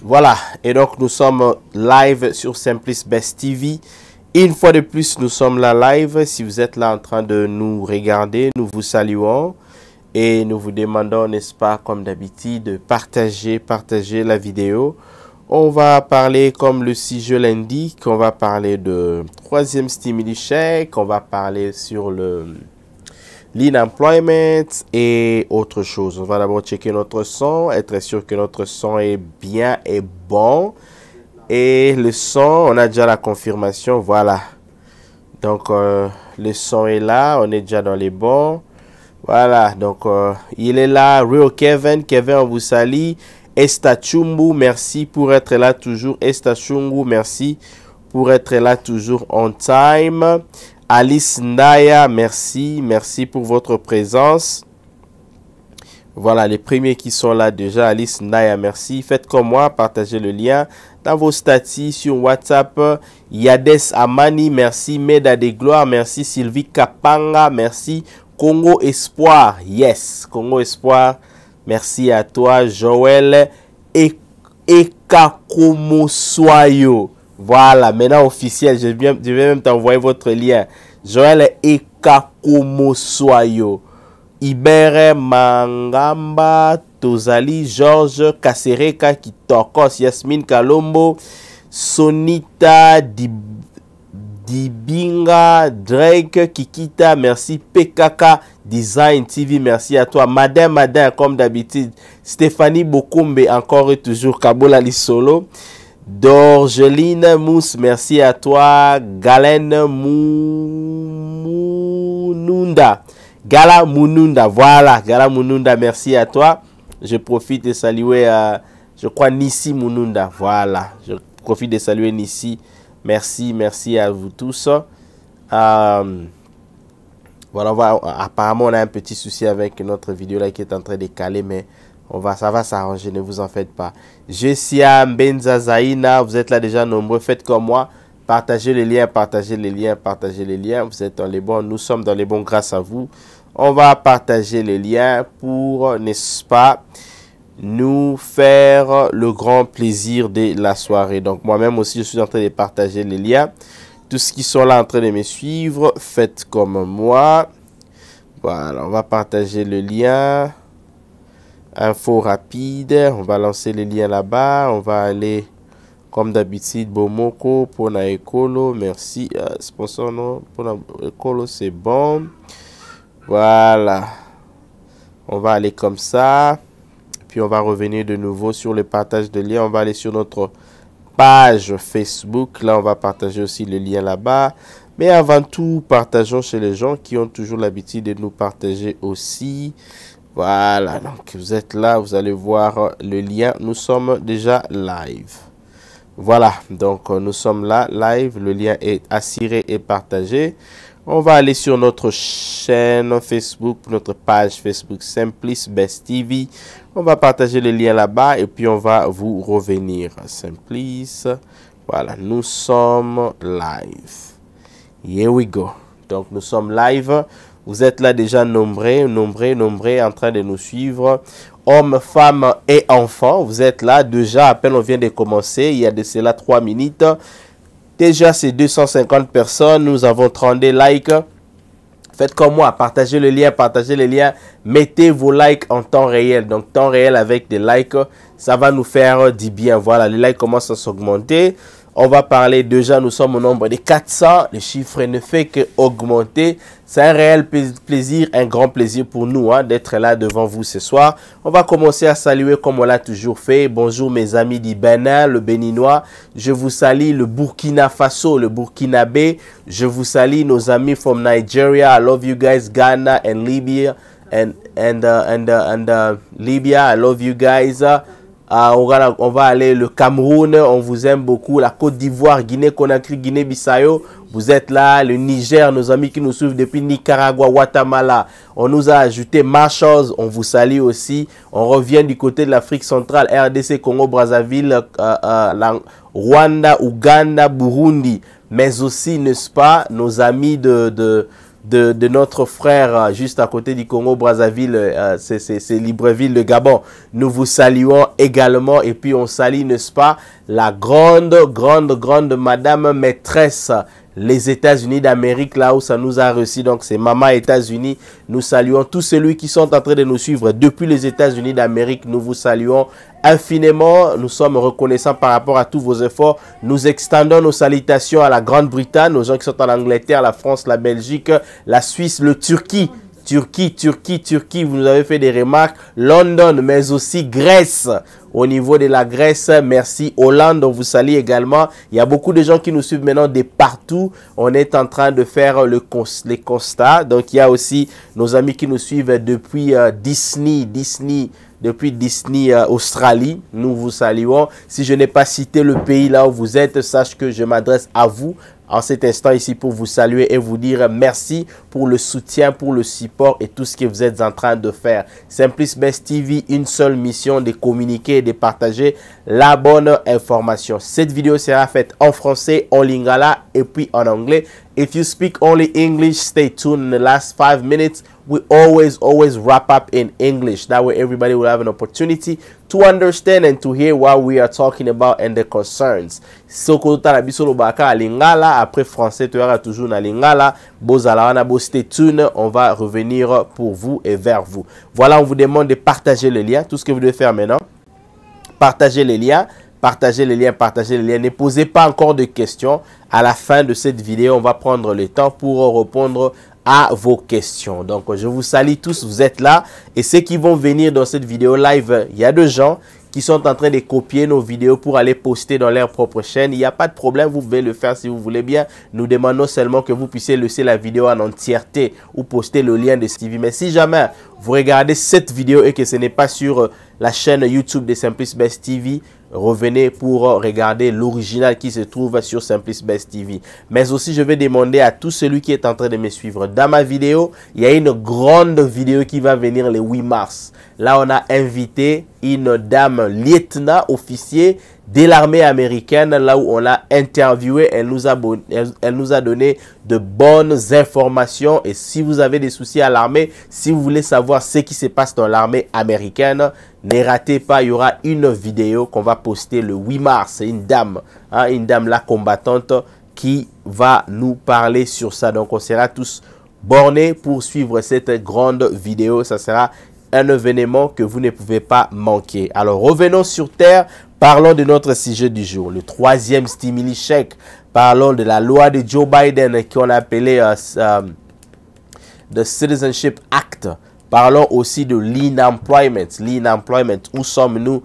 Voilà, et donc nous sommes live sur Simplice Best TV. Une fois de plus, nous sommes là live. Si vous êtes là en train de nous regarder, nous vous saluons et nous vous demandons, n'est-ce pas, comme d'habitude, de partager, partager la vidéo. On va parler, comme le je l'indique, on va parler de troisième stimuli chèque, on va parler sur le l'inemployment et autre chose. On va d'abord checker notre son, être sûr que notre son est bien et bon. Et le son, on a déjà la confirmation, voilà. Donc, euh, le son est là, on est déjà dans les bons. Voilà, donc euh, il est là, Real Kevin, Kevin, on vous salue. Estachumbu, merci pour être là toujours. Estachungu, merci pour être là toujours en time. Alice Naya, merci. Merci pour votre présence. Voilà les premiers qui sont là déjà. Alice Naya, merci. Faites comme moi, partagez le lien dans vos statuts sur WhatsApp. Yades Amani, merci. Meda des merci. Sylvie Kapanga, merci. Congo Espoir, yes. Congo Espoir, merci à toi. Joël e-, Soyo. Voilà, maintenant officiel, je, viens, je vais même t'envoyer votre lien. Joël Ekakomosoyo. Ibere Mangamba Tozali, Georges Kasereka Kitokos, Yasmine Kalombo, Sonita Dib Dibinga, Drake, Kikita, merci. PKK Design TV, merci à toi. Madame, madame, comme d'habitude. Stéphanie Bokumbe, encore et toujours. Kabola Lissolo. Solo. Dorgeline Mousse, merci à toi. Galen Moununda. Gala Moununda, voilà. Gala Moununda, merci à toi. Je profite de saluer, euh, je crois, Nissi Moununda. Voilà. Je profite de saluer Nissi. Merci, merci à vous tous. Euh, voilà, apparemment, on a un petit souci avec notre vidéo là qui est en train de caler, mais on va, ça va s'arranger, ne vous en faites pas. Jessia Benza, Zaina, vous êtes là déjà nombreux, faites comme moi. Partagez les liens, partagez les liens, partagez les liens. Vous êtes dans les bons, nous sommes dans les bons grâce à vous. On va partager les liens pour, n'est-ce pas, nous faire le grand plaisir de la soirée. Donc moi-même aussi, je suis en train de partager les liens. Tous ceux qui sont là en train de me suivre, faites comme moi. Voilà, on va partager le lien. Info rapide, on va lancer les liens là-bas. On va aller, comme d'habitude, Bomoko, Pona Ecolo. Merci, euh, sponsor, non, c'est bon. Voilà. On va aller comme ça. Puis on va revenir de nouveau sur le partage de liens. On va aller sur notre page Facebook. Là, on va partager aussi le lien là-bas. Mais avant tout, partageons chez les gens qui ont toujours l'habitude de nous partager aussi. Voilà, donc vous êtes là, vous allez voir euh, le lien. Nous sommes déjà live. Voilà, donc euh, nous sommes là, live. Le lien est assiré et partagé. On va aller sur notre chaîne Facebook, notre page Facebook Simplice Best TV. On va partager le lien là-bas et puis on va vous revenir. Simplice. Voilà, nous sommes live. Here we go. Donc nous sommes live. Vous êtes là déjà nombreux, nombreux, nombreux en train de nous suivre. Hommes, femmes et enfants, vous êtes là déjà, à peine on vient de commencer, il y a de cela 3 minutes. Déjà, c'est 250 personnes, nous avons 30 likes. Faites comme moi, partagez le lien, partagez le lien, mettez vos likes en temps réel. Donc, temps réel avec des likes, ça va nous faire du bien. Voilà, les likes commencent à s'augmenter. On va parler déjà, nous sommes au nombre de 400. Le chiffre ne fait qu'augmenter. C'est un réel plaisir, un grand plaisir pour nous hein, d'être là devant vous ce soir. On va commencer à saluer comme on l'a toujours fait. Bonjour mes amis du Bénin, le Béninois. Je vous salue le Burkina Faso, le Burkina Burkinabé. Je vous salue nos amis from Nigeria. I love you guys, Ghana and Libya. And, and, uh, and, uh, uh, Libya, I love you guys. Ah, on, va, aller le Cameroun, on vous aime beaucoup. La Côte d'Ivoire, Guinée-Conakry, Guinée-Bissau, vous êtes là. Le Niger, nos amis qui nous suivent depuis Nicaragua, Guatemala. On nous a ajouté Marchos on vous salue aussi. On revient du côté de l'Afrique centrale, RDC, Congo, Brazzaville, euh, euh, Rwanda, Ouganda, Burundi. Mais aussi, n'est-ce pas, nos amis de, de notre frère euh, juste à côté du Congo, Brazzaville, c'est Libreville, le Gabon. Nous vous saluons également. Et puis on salue, n'est-ce pas, la grande, grande, grande Madame Maîtresse les États-Unis d'Amérique, là où ça nous a réussi. Donc, c'est Mama États-Unis. Nous saluons tous ceux qui sont en train de nous suivre depuis les États-Unis d'Amérique. Nous vous saluons infiniment. Nous sommes reconnaissants par rapport à tous vos efforts. Nous extendons nos salutations à la Grande-Bretagne, aux gens qui sont en Angleterre, la France, la Belgique, la Suisse, le Turquie. Turquie, Turquie, Turquie, vous nous avez fait des remarques. London, mais aussi Grèce. Au niveau de la Grèce, merci. Hollande, on vous salue également. Il y a beaucoup de gens qui nous suivent maintenant de partout. On est en train de faire les constats. Donc, il y a aussi nos amis qui nous suivent depuis euh, Disney, Disney, depuis Disney euh, Australie. Nous vous saluons. Si je n'ai pas cité le pays là où vous êtes, sache que je m'adresse à vous en cet instant ici pour vous saluer et vous dire merci pour le soutien, pour le support et tout ce que vous êtes en train de faire. Simplice Best TV, une seule mission de communiquer et de partager la bonne information. Cette vidéo sera faite en français, en lingala et puis en anglais. If you speak only English, stay tuned in the last five minutes we always, always wrap up in English. That way, everybody will have an opportunity to understand and to hear what we are talking about and the concerns. Soko tala biso lobaka lingala, après français tu auras toujours na lingala, stay tuned. on va revenir pour vous et vers vous. Voilà, on vous demande de partager le lien, tout ce que vous devez faire maintenant. partager le lien, partager le lien, partager le lien. Ne posez pas encore de questions. À la fin de cette vidéo, on va prendre le temps pour répondre vos questions. Donc, je vous salue tous, vous êtes là. Et ceux qui vont venir dans cette vidéo live, il y a deux gens qui sont en train de copier nos vidéos pour aller poster dans leur propre chaîne. Il n'y a pas de problème, vous pouvez le faire si vous voulez bien. Nous demandons seulement que vous puissiez laisser la vidéo en entièreté ou poster le lien de Stevie. Mais si jamais vous regardez cette vidéo et que ce n'est pas sur euh, la chaîne YouTube de Simplice Best TV, revenez pour regarder l'original qui se trouve sur Simplice Best TV. Mais aussi, je vais demander à tout celui qui est en train de me suivre dans ma vidéo, il y a une grande vidéo qui va venir le 8 mars. Là, on a invité une dame lieutenant officier de l'armée américaine, là où on l'a interviewée. Elle nous, a elle nous a donné de bonnes informations. Et si vous avez des soucis à l'armée, si vous voulez savoir ce qui se passe dans l'armée américaine, ne ratez pas, il y aura une vidéo qu'on va poster le 8 mars. une dame, hein, une dame la combattante qui va nous parler sur ça. Donc on sera tous bornés pour suivre cette grande vidéo. Ça sera un événement que vous ne pouvez pas manquer. Alors revenons sur Terre Parlons de notre sujet du jour, le troisième stimuli chèque. Parlons de la loi de Joe Biden qu'on a appelé euh, euh, The Citizenship Act. Parlons aussi de lean employment. employment, où sommes-nous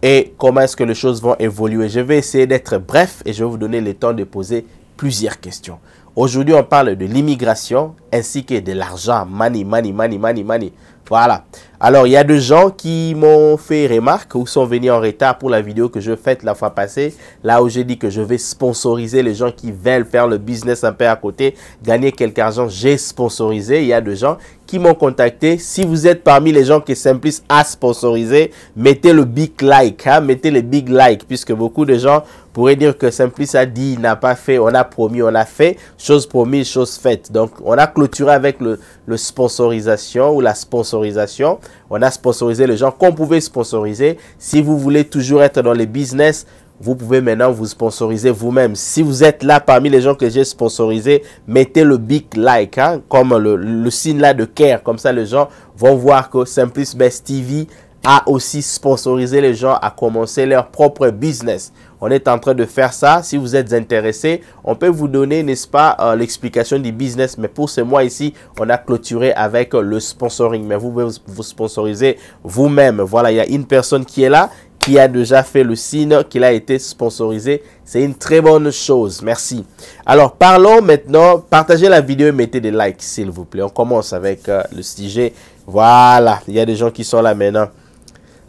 et comment est-ce que les choses vont évoluer. Je vais essayer d'être bref et je vais vous donner le temps de poser plusieurs questions. Aujourd'hui, on parle de l'immigration ainsi que de l'argent. Money, money, money, money, money. Voilà. Alors, il y a des gens qui m'ont fait remarque ou sont venus en retard pour la vidéo que je faisais la fois passée. Là où j'ai dit que je vais sponsoriser les gens qui veulent faire le business un peu à côté, gagner quelque argent. J'ai sponsorisé. Il y a des gens qui m'ont contacté. Si vous êtes parmi les gens qui s'impliquent à sponsoriser, mettez le big like. Hein? mettez le big like puisque beaucoup de gens pourrait dire que Simplice a dit, il n'a pas fait, on a promis, on a fait, chose promise, chose faite. Donc, on a clôturé avec le, sponsorisation ou la sponsorisation. On a sponsorisé les gens qu'on pouvait sponsoriser. Si vous voulez toujours être dans les business, vous pouvez maintenant vous sponsoriser vous-même. Si vous êtes là parmi les gens que j'ai sponsorisés, mettez le big like, hein, comme le, le signe là de care. Comme ça, les gens vont voir que Simplice Best TV à aussi sponsoriser les gens à commencer leur propre business. On est en train de faire ça. Si vous êtes intéressé, on peut vous donner, n'est-ce pas, euh, l'explication du business. Mais pour ce mois ici, on a clôturé avec euh, le sponsoring. Mais vous pouvez vous sponsoriser vous-même. Voilà, il y a une personne qui est là, qui a déjà fait le signe, qu'il a été sponsorisé. C'est une très bonne chose. Merci. Alors, parlons maintenant. Partagez la vidéo et mettez des likes, s'il vous plaît. On commence avec euh, le sujet. Voilà, il y a des gens qui sont là maintenant.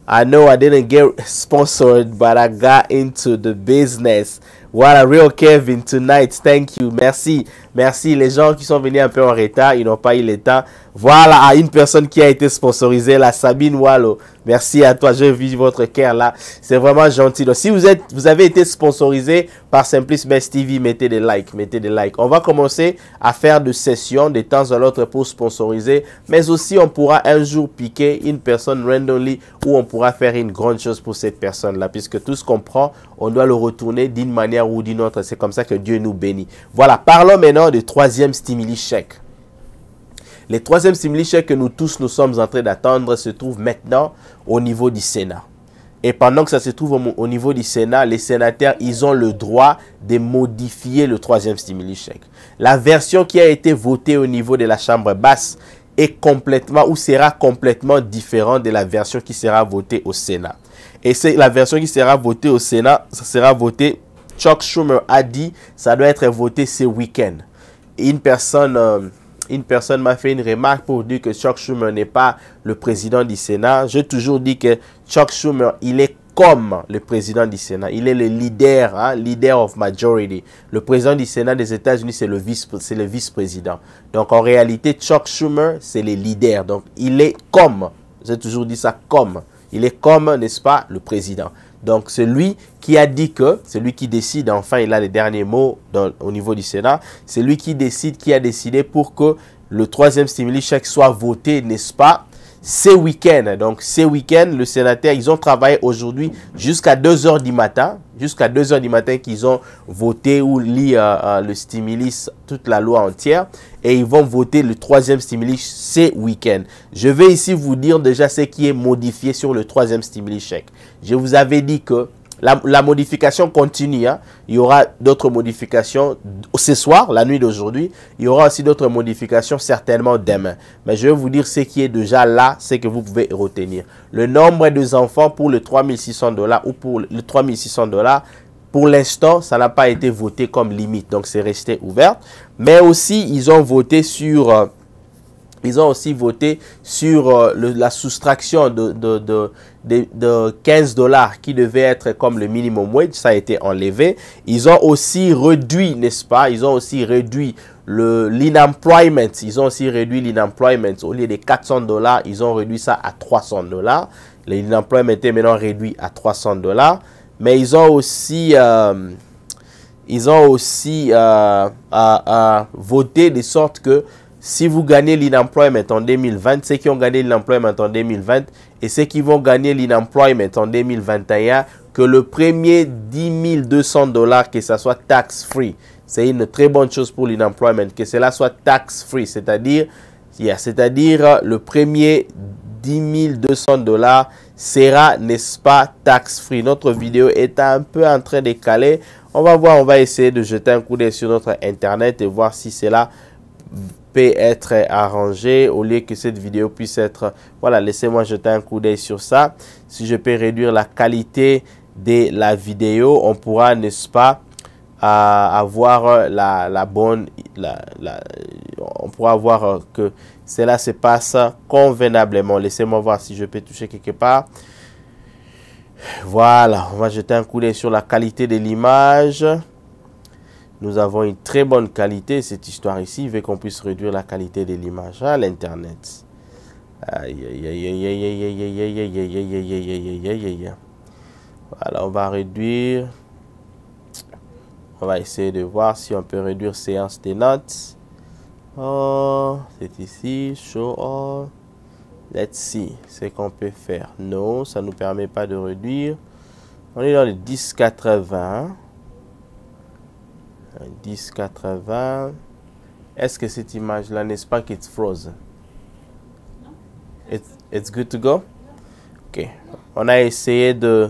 I know I didn't get sponsored, but I got into the business. What a real Kevin tonight. Thank you. Merci. Merci. Les gens qui sont venus un peu en retard, ils n'ont pas eu le temps. Voilà, à une personne qui a été sponsorisée, la Sabine Wallo. Merci à toi. Je vis votre cœur là. C'est vraiment gentil. si vous êtes, vous avez été sponsorisé par Simplice Best TV, mettez des likes, mettez des likes. On va commencer à faire des sessions de temps à l'autre pour sponsoriser, mais aussi on pourra un jour piquer une personne randomly où on pourra faire une grande chose pour cette personne là, puisque tout ce qu'on prend, on doit le retourner d'une manière ou d'une autre. C'est comme ça que Dieu nous bénit. Voilà. Parlons maintenant de troisième stimuli chèque. Le troisième stimuli chèque que nous tous nous sommes en train d'attendre se trouve maintenant au niveau du Sénat. Et pendant que ça se trouve au, niveau du Sénat, les sénateurs, ils ont le droit de modifier le troisième stimuli chèque. La version qui a été votée au niveau de la Chambre basse est complètement ou sera complètement différente de la version qui sera votée au Sénat. Et c'est la version qui sera votée au Sénat, ça sera votée, Chuck Schumer a dit, ça doit être voté ce week-end une personne, euh, une personne m'a fait une remarque pour dire que Chuck Schumer n'est pas le président du Sénat. J'ai toujours dit que Chuck Schumer, il est comme le président du Sénat. Il est le leader, hein, leader of majority. Le président du Sénat des États-Unis, c'est le vice-président. Vice Donc en réalité, Chuck Schumer, c'est le leader. Donc il est comme, j'ai toujours dit ça, comme. Il est comme, n'est-ce pas, le président. Donc c'est lui qui a dit que, c'est lui qui décide, enfin il a les derniers mots au niveau du Sénat, c'est lui qui décide, qui a décidé pour que le troisième stimuli chèque soit voté, n'est-ce pas, ce week-end. Donc, ce week-end, le sénateur, ils ont travaillé aujourd'hui jusqu'à 2 h du matin, jusqu'à 2 h du matin qu'ils ont voté ou lire euh, euh, le stimulus, toute la loi entière, et ils vont voter le troisième stimulus ce week-end. Je vais ici vous dire déjà ce qui est modifié sur le troisième stimulus chèque. Je vous avais dit que la, modification continue. Hein. Il y aura d'autres modifications ce soir, la nuit d'aujourd'hui. Il y aura aussi d'autres modifications certainement demain. Mais je vais vous dire ce qui est déjà là, ce que vous pouvez retenir. Le nombre de enfants pour le 3600 dollars ou pour le 3600 dollars, pour l'instant, ça n'a pas été voté comme limite. Donc, c'est resté ouvert. Mais aussi, ils ont voté sur... Euh, ils ont aussi voté sur euh, la soustraction de, de, 15 dollars qui devait être comme le minimum wage. Ça a été enlevé. Ils ont aussi réduit, n'est-ce pas? Ils ont aussi réduit le l'inemployment. Ils ont aussi réduit l'inemployment. Au lieu de 400 dollars, ils ont réduit ça à 300 dollars. L'inemployment était maintenant réduit à 300 dollars. Mais ils ont aussi... Euh, ils ont aussi euh, voté de sorte que si vous gagnez l'unemployment en 2020, ceux qui ont gagné l'unemployment en 2020 et ceux qui vont gagner l'unemployment en 2021, que le premier 10 200 dollars, que ça soit tax-free. C'est une très bonne chose pour l'unemployment, que cela soit tax-free, c'est-à-dire c'est-à-dire euh, le premier 10 200 dollars sera, n'est-ce pas, tax-free. Notre vidéo est un peu en train de caler. On va voir, on va essayer de jeter un coup d'œil sur notre Internet et voir si cela peut être arrangé au lieu que cette vidéo puisse être... Voilà, laissez-moi jeter un coup d'œil sur ça. Si je peux réduire la qualité de la vidéo, on pourra, n'est-ce pas, avoir la, la bonne, la, la, on pourra voir que cela se passe convenablement. Laissez-moi voir si je peux toucher quelque part. Voilà, on va jeter un coup d'œil sur la qualité de l'image nous avons une très bonne qualité. Cette histoire ici veut qu'on puisse réduire la qualité de l'image à l'Internet. Voilà, on va réduire. On va essayer de voir si on peut réduire séance des notes. Oh, c'est ici. Show all. Let's see. ce qu'on peut faire. Non, ça nous permet pas de réduire. On est dans le 1080. 1080. Est-ce que cette image-là, n'est-ce pas qu'elle frozen? It's, it's good to go? OK. On a essayé de,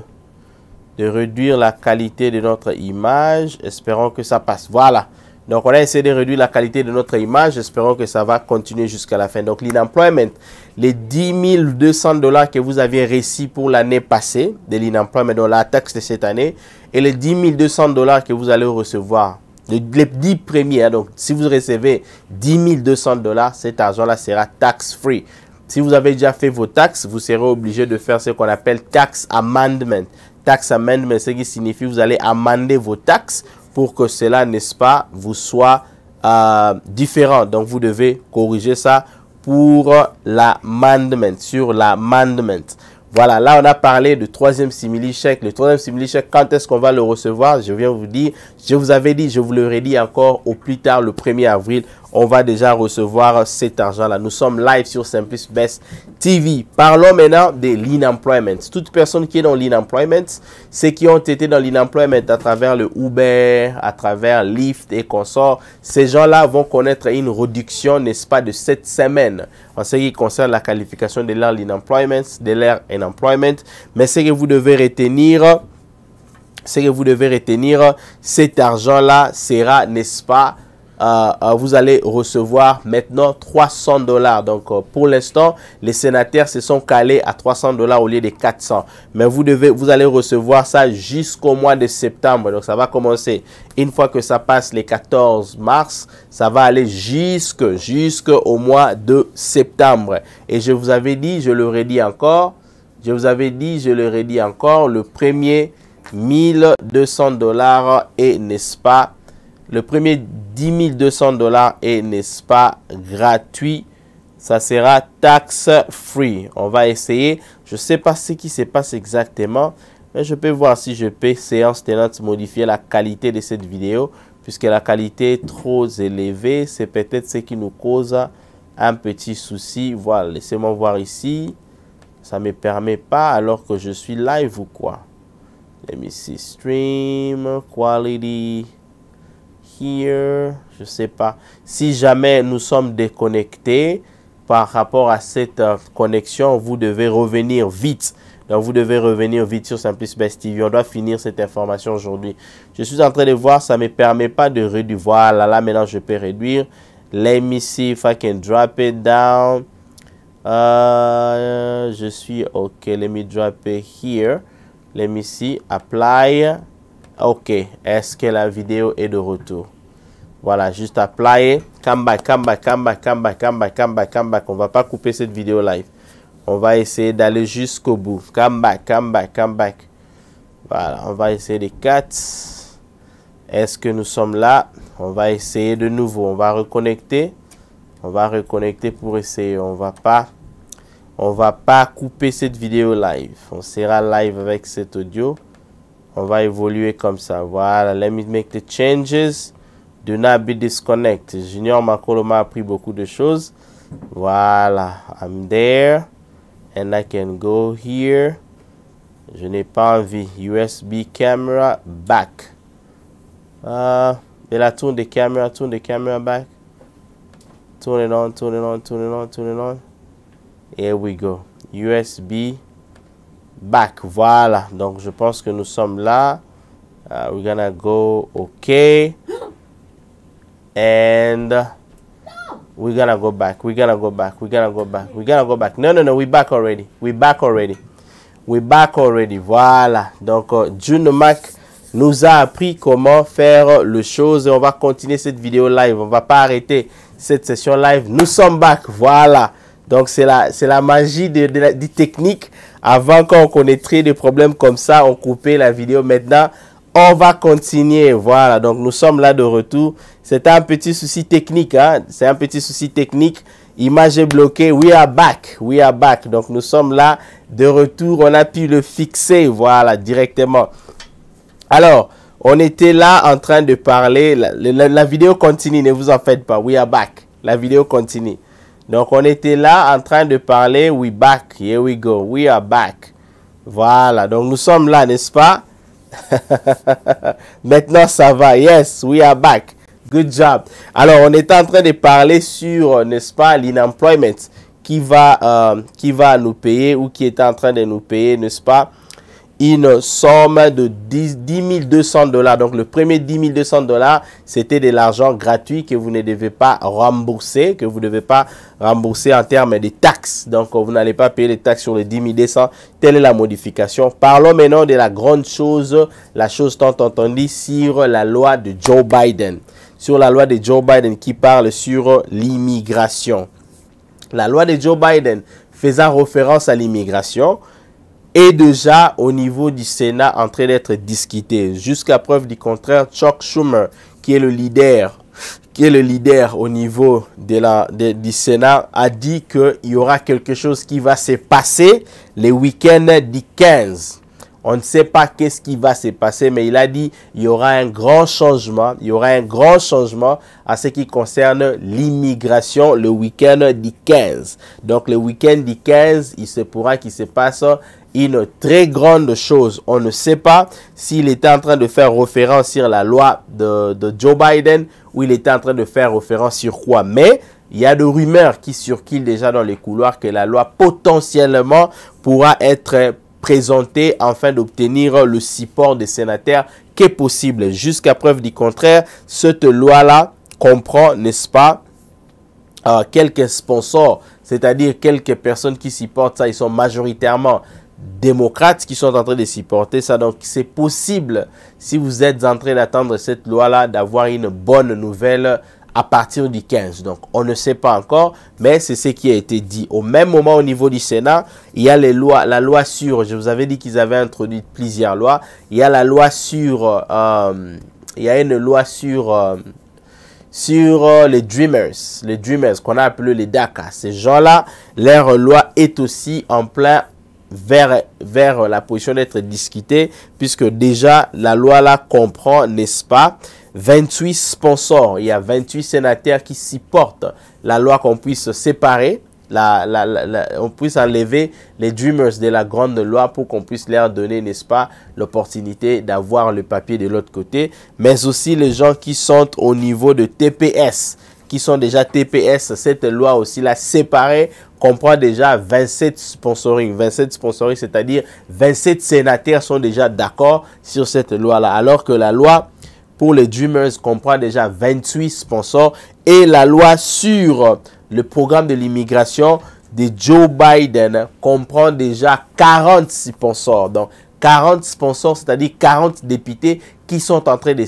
de réduire la qualité de notre image. Espérons que ça passe. Voilà. Donc, on a essayé de réduire la qualité de notre image. Espérons que ça va continuer jusqu'à la fin. Donc, l'inemployment, les 10 200 dollars que vous avez reçus pour l'année passée de l'inemployment, dans la taxe de cette année, et les 10 200 dollars que vous allez recevoir les, 10 premiers, Donc, si vous recevez 10 200 dollars, cet argent-là sera tax-free. Si vous avez déjà fait vos taxes, vous serez obligé de faire ce qu'on appelle tax amendment. Tax amendment, ce qui signifie que vous allez amender vos taxes pour que cela, n'est-ce pas, vous soit euh, différent. Donc, vous devez corriger ça pour l'amendement, sur l'amendement. Voilà, là on a parlé du troisième simili-chèque. Le troisième simili-chèque, quand est-ce qu'on va le recevoir Je viens vous dire, je vous avais dit, je vous le redis encore au plus tard le 1er avril on va déjà recevoir cet argent-là. Nous sommes live sur Simplice Best TV. Parlons maintenant de l'inemployment. Toute personne qui est dans l'inemployment, ceux qui ont été dans l'inemployment à travers le Uber, à travers Lyft et consorts, ces gens-là vont connaître une réduction, n'est-ce pas, de cette semaine en ce qui concerne la qualification de leur unemployment, de l'air employment. Mais ce que vous devez retenir, ce que vous devez retenir, cet argent-là sera, n'est-ce pas, euh, euh, vous allez recevoir maintenant 300 dollars. Donc, euh, pour l'instant, les sénateurs se sont calés à 300 dollars au lieu des 400. Mais vous, devez, vous allez recevoir ça jusqu'au mois de septembre. Donc, ça va commencer. Une fois que ça passe les 14 mars, ça va aller jusqu'au mois de septembre. Et je vous avais dit, je le redis encore, je vous avais dit, je le redis encore, le premier 1200 dollars et n'est-ce pas le premier 10 200 dollars est, n'est-ce pas, gratuit. Ça sera tax free. On va essayer. Je ne sais pas ce qui se passe exactement. Mais je peux voir si je peux, séance tenante, modifier la qualité de cette vidéo. Puisque la qualité est trop élevée. C'est peut-être ce qui nous cause un petit souci. Voilà, laissez-moi voir ici. Ça ne me permet pas alors que je suis live ou quoi. Let me see. Stream, quality here, je sais pas. Si jamais nous sommes déconnectés par rapport à cette euh, connexion, vous devez revenir vite. Donc, vous devez revenir vite sur Simplice Best On doit finir cette information aujourd'hui. Je suis en train de voir, ça me permet pas de réduire. Voilà, là, maintenant, je peux réduire. Let me see if I can drop it down. Euh, je suis OK. Let me drop it here. Let me see. Apply. Ok, est-ce que la vidéo est de retour? Voilà, juste à Come back, come back, come back, come back, come back, come back, come back. On va pas couper cette vidéo live. On va essayer d'aller jusqu'au bout. Come back, come back, come back. Voilà, on va essayer les 4. Est-ce que nous sommes là? On va essayer de nouveau. On va reconnecter. On va reconnecter pour essayer. On va pas, on va pas couper cette vidéo live. On sera live avec cet audio. On va évoluer comme ça. Voilà, let me make the changes. Do not be disconnected. Junior Makolo m'a appris beaucoup de choses. Voilà, I'm there. And I can go here. Je n'ai pas envie. USB camera back. Uh, et la tourne de caméra. tourne de back. Turn it on, turn it on, turn it on, turn it on. Here we go. USB back. Voilà. Donc, je pense que nous sommes là. Uh, we're gonna go OK. And we're gonna go back. We're gonna go back. We're gonna go back. We're gonna go back. No, no, no. We're back already. We're back already. We're back already. Voilà. Donc, uh, June Mac nous a appris comment faire le choses Et on va continuer cette vidéo live. On va pas arrêter cette session live. Nous sommes back. Voilà. Donc, c'est la, la magie de, des techniques. Avant, qu'on connaîtrait des problèmes comme ça, on coupait la vidéo. Maintenant, on va continuer. Voilà, donc nous sommes là de retour. C'était un petit souci technique. Hein. C'est un petit souci technique. Image est bloquée. We are back. We are back. Donc nous sommes là de retour. On a pu le fixer. Voilà, directement. Alors, on était là en train de parler. la vidéo continue. Ne vous en faites pas. We are back. La vidéo continue. Donc, on était là en train de parler We back. Here we go. We are back. Voilà. Donc, nous sommes là, n'est-ce pas? Maintenant, ça va. Yes, we are back. Good job. Alors, on était en train de parler sur, euh, n'est-ce pas, l'inemployment qui, va, euh, qui va nous payer ou qui est en train de nous payer, n'est-ce pas? une somme de 10, 200 dollars. Donc, le premier 10 200 dollars, c'était de l'argent gratuit que vous ne devez pas rembourser, que vous ne devez pas rembourser en termes de taxes. Donc, vous n'allez pas payer les taxes sur les 10 200. Telle est la modification. Parlons maintenant de la grande chose, la chose tant entendue sur la loi de Joe Biden. Sur la loi de Joe Biden qui parle sur l'immigration. La loi de Joe Biden faisant référence à l'immigration, est déjà au niveau du Sénat en train d'être discuté. Jusqu'à preuve du contraire, Chuck Schumer, qui est le leader, qui est le leader au niveau de la, du Sénat, a dit qu'il y aura quelque chose qui va se passer le week end du 15. On ne sait pas qu'est-ce qui va se passer, mais il a dit il y aura un grand changement. Il y aura un grand changement à ce qui concerne l'immigration le week-end du 15. Donc le week-end du 15, il se pourra qu'il se passe une très grande chose. On ne sait pas s'il était en train de faire référence sur la loi de, Joe Biden ou il était en train de faire référence sur quoi. Mais il y a des rumeurs qui circulent déjà dans les couloirs que la loi potentiellement pourra être présentée afin d'obtenir le support des sénateurs qu'est possible. Jusqu'à preuve du contraire, cette loi-là comprend, n'est-ce pas, euh, quelques sponsors, c'est-à-dire quelques personnes qui supportent ça. Ils sont majoritairement démocrates qui sont en train de supporter ça. Donc, c'est possible, si vous êtes en train d'attendre cette loi-là, d'avoir une bonne nouvelle à partir du 15. Donc, on ne sait pas encore, mais c'est ce qui a été dit. Au même moment, au niveau du Sénat, il y a les lois, la loi sur, je vous avais dit qu'ils avaient introduit plusieurs lois, il y a la loi sur, euh, il y a une loi sur, euh, sur euh, les Dreamers, les Dreamers qu'on a appelé les DACA. Ces gens-là, leur loi est aussi en plein vers, vers la position d'être discutée, puisque déjà la loi là comprend, n'est-ce pas, 28 sponsors. Il y a 28 sénateurs qui supportent La loi qu'on puisse séparer, on puisse enlever les Dreamers de la grande loi pour qu'on puisse leur donner, n'est-ce pas, l'opportunité d'avoir le papier de l'autre côté, mais aussi les gens qui sont au niveau de TPS, qui sont déjà TPS, cette loi aussi la séparée comprend déjà 27 sponsoring. 27 sponsoring, c'est-à-dire 27 sénateurs sont déjà d'accord sur cette loi-là. Alors que la loi pour les Dreamers comprend déjà 28 sponsors et la loi sur le programme de l'immigration de Joe Biden comprend déjà 40 sponsors. Donc, 40 sponsors, c'est-à-dire 40 députés qui sont en train de,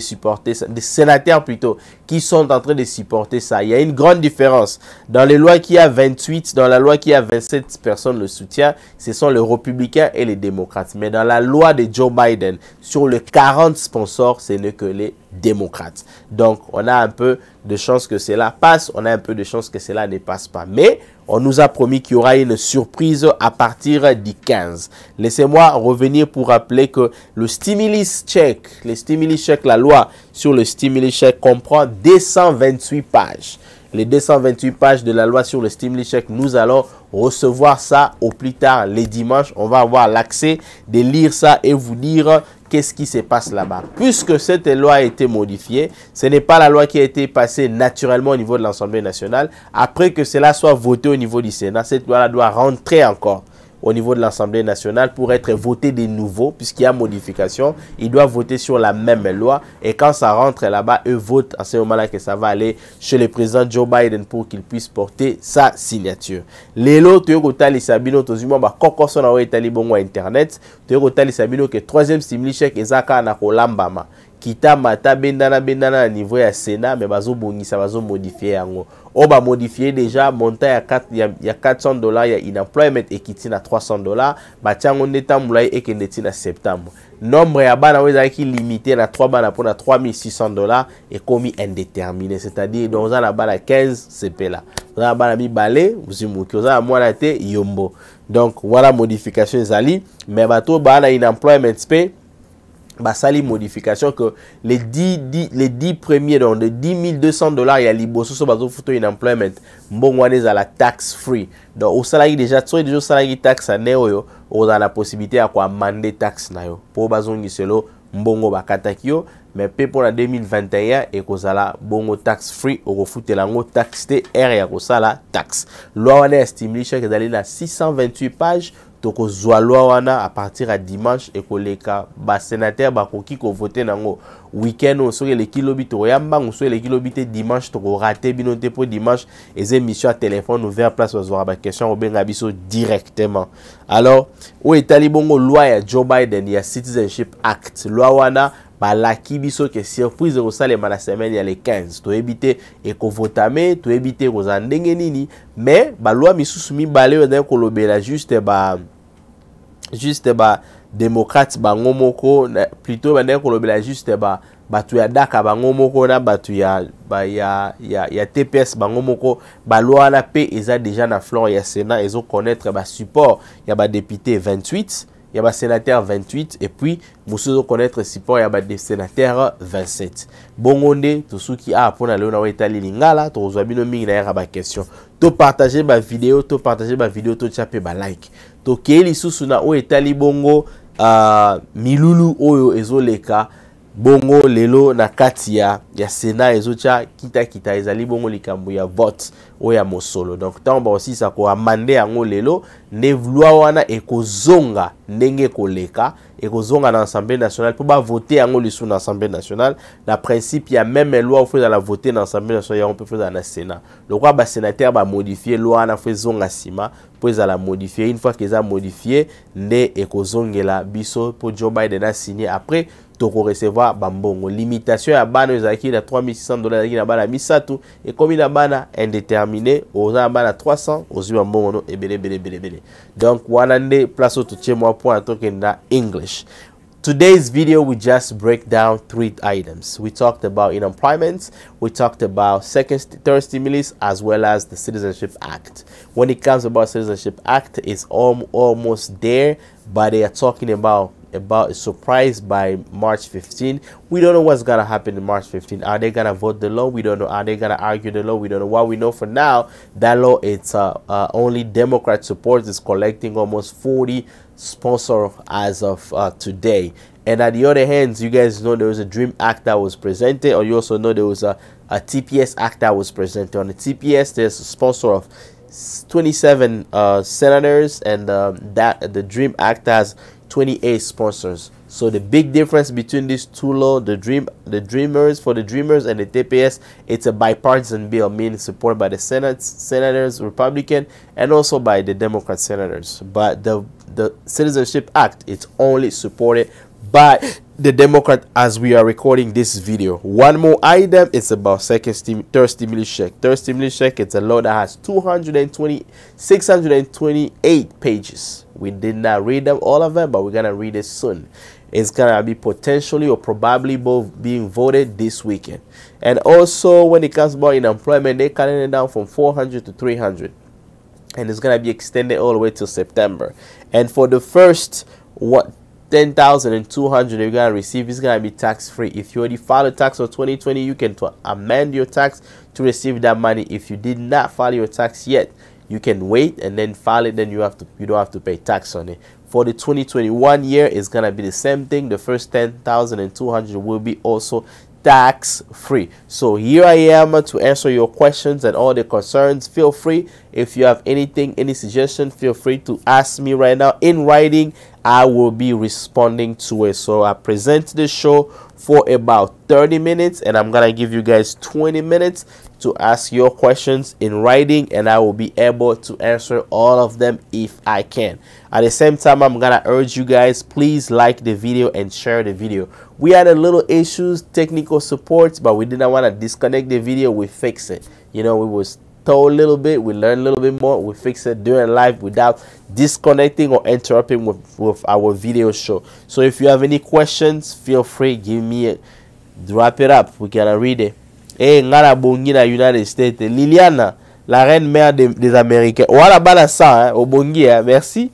supporter ça, des sénateurs plutôt, qui sont en train de supporter ça. Il y a une grande différence. Dans les lois qui a 28, dans la loi qui a 27 personnes le soutien, ce sont les républicains et les démocrates. Mais dans la loi de Joe Biden, sur les 40 sponsors, ce n'est que les démocrates. Donc, on a un peu de chance que cela passe, on a un peu de chance que cela ne passe pas. Mais on nous a promis qu'il y aura une surprise à partir du 15. Laissez-moi revenir pour rappeler que le stimulus check, le stimulus la loi sur le stimulus check comprend 228 pages. Les 228 pages de la loi sur le stimulus check, nous allons recevoir ça au plus tard les dimanches. On va avoir l'accès de lire ça et vous dire qu'est-ce qui se passe là-bas. Puisque cette loi a été modifiée, ce n'est pas la loi qui a été passée naturellement au niveau de l'Assemblée nationale. Après que cela soit voté au niveau du Sénat, cette loi-là doit rentrer encore au niveau de l'Assemblée nationale pour être voté de nouveau, puisqu'il y a modification. Ils doivent voter sur la même loi. Et quand ça rentre là-bas, eux votent à ce moment-là que ça va aller chez le président Joe Biden pour qu'il puisse porter sa signature. Lelo, Toyokotali Sabino, Tozuma, Kokosona, Itali, Bongo, Internet. Toyokotali Sabino, que troisième simili chèque, Ezaka, Lambama. kitamba ata bendana bendana na niveau ya sénat me bazobongisa bazomodifie yango oyo bamodifie déjà montant ya, ya, ya 400 dollars ya inemployment ekiti na 300 dollars batia yango nde ntambola ye ekende ti na septembre nombre ya bana oyo ezalaki limité na 3 bana mpona 3600 dollars ekómi indéterminé c'est-à-dire donc oza na bana 15 sepela oza na bana mibale zimuki oza na mwana te yombo donc wana modification ezali me bato oyo baa na inemployment mpe basali modification que les 10, 10, les 10 premiers donc de 10 200 dollars ya liboso so bazofuta une employment mbongo wana ezala tax free donc osalaki déjà soki déjà osalaki taxe ane oyo ozala na possibilité ya koamande taxe na yo mpo bazongiselo mbongo bakataki yo mais mpe mpona 2021 ekozala bongo tax free okofutela yango taxe te r ya kosala taxe loi wana ya stimuli chek ezali na 628 page tokozwa loi wana à partir ya dimanche ekoleka basénatere bakoki kovote nango weekend oyo soki eleki lobi tokoya mbangu soki eleki lobi te dimanche tokorate bino te mpo dimanche eza émission ya téléphone ouvert place bazwaka baquestion kobenga biso directement alors oyo etali bongo loi ya joe biden ya citizenship act loi wana balaki biso ke surprise ekosalema na semaine ya le 15 toyebi te ekovotame toyebi te ekozala ndenge nini me balwa misusu mibale oyo ezali kolobela juste ba juste badémocrate bango moko plutôt bandeki kolobela juste ba bato ya daka bango moko na bato ya, ba, ya, ya, ya tps bango moko balwa wana mpe eza deja na flanc ya sénat ezokonaître basupport ya badépute 28 ya basénateur 28 et puis mosusu ezokonaître support ya basénateur 27 bongo nde tosuki awa mpona lelo na oyo etali lingala tokozwa bino mingi na yaka baquestion to partage ba video to partage ba video to chape ba like to keli susu na o etali bongo uh, milulu oyo ezoleka bongo lelo na kati ya, ya sena ezotia kitakita ezali bongo likambo ya vote oyo ya mosolo donc ntango bakosilisa koamande yango lelo nde lwi wana ekozonga ndenge ekoleka ekozonga na assemblée nationale mpo bavote yango lisusu na assemblée nationale na principe ya meme lwi ofo ezala vote na assemblée nationale yango mpe fo ezala na sénat lokola basénatere bamodifie lwi wana fo ezonga nsima mpo ezala modifie une fois keza modifie nde ekozongela biso mpo joe biden asigne après toko tokorecevoir bambongo limitation ya bana ezalaki na 3600 dola ezalaki na bana misato ekomi na bana indéterminé oza bana 300 ozwi bambongo no ebelebelebelebele donc wana nde place oyo totie mwa point tokende na english Today's video, we just break down three items. We talked about unemployment, we talked about second st third stimulus, as well as the Citizenship Act. When it comes about Citizenship Act, it's al almost there, but they are talking about about is surprised by March 15. We don't know what's going to happen in March 15. Are they going to vote the law? We don't know. Are they going to argue the law? We don't know. What we know for now, that law, it's uh, uh, only Democrat support is collecting almost 40 sponsors as of uh, today. And at the other hand, you guys know there was a DREAM Act that was presented, or you also know there was a, a TPS Act that was presented. On the TPS, there's a sponsor of 27 uh, senators, and um, that the DREAM Act has 28 sponsors. So the big difference between these two law, the dream, the dreamers for the dreamers and the TPS, it's a bipartisan bill, meaning supported by the Senate senators, Republican, and also by the Democrat senators. But the the Citizenship Act, it's only supported by the Democrat as we are recording this video. One more item, it's about second third stimulus check. Third stimulus check, it's a law that has 220, 628 pages. We did not read them all of them, but we're gonna read it soon. It's gonna be potentially or probably both being voted this weekend. And also when it comes about unemployment, they're cutting it down from 400 to 300. And it's gonna be extended all the way till September. And for the first what 10,200 you're going to receive is going to be tax free. If you already filed a tax for 2020, you can amend your tax to receive that money. If you did not file your tax yet, you can wait and then file it then you have to you don't have to pay tax on it. For the 2021 year it's going to be the same thing. The first 10,200 will be also tax free so here i am to answer your questions and all the concerns feel free if you have anything any suggestion feel free to ask me right now in writing i will be responding to it so i present the show for about 30 minutes and I'm gonna give you guys 20 minutes to ask your questions in writing and I will be able to answer all of them if I can. At the same time, I'm gonna urge you guys, please like the video and share the video. We had a little issues, technical supports, but we didn't wanna disconnect the video, we fix it. You know, we was thought a little bit, we learn a little bit more, we fix it during live without disconnecting or interrupting with, with our video show. So if you have any questions, feel free, give me it. Drop it up, we gotta read it. Hey, eh, Ngana Bongina, United States, Liliana, la reine mère des, des Américains. Voilà, balassa, hein, au Bongi, hein, merci.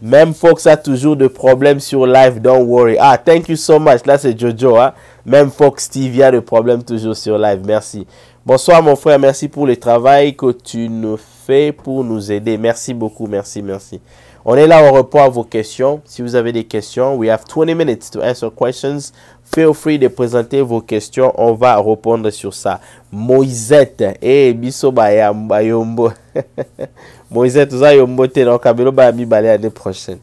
Même Fox a toujours de problèmes sur live, don't worry. Ah, thank you so much. Là, c'est Jojo. Hein? Même Fox TV a des problèmes toujours sur live. Merci. Bonsoir mon frère, merci pour le travail que tu nous fais pour nous aider. Merci beaucoup, merci, merci. On est là, on répond à vos questions. Si vous avez des questions, we have 20 minutes to answer questions. Feel free de présenter vos questions, on va répondre sur ça. Moisette. eh, bisobaya yombo. Moïsette, vous avez yombo te non ba mi balé l'année prochaine.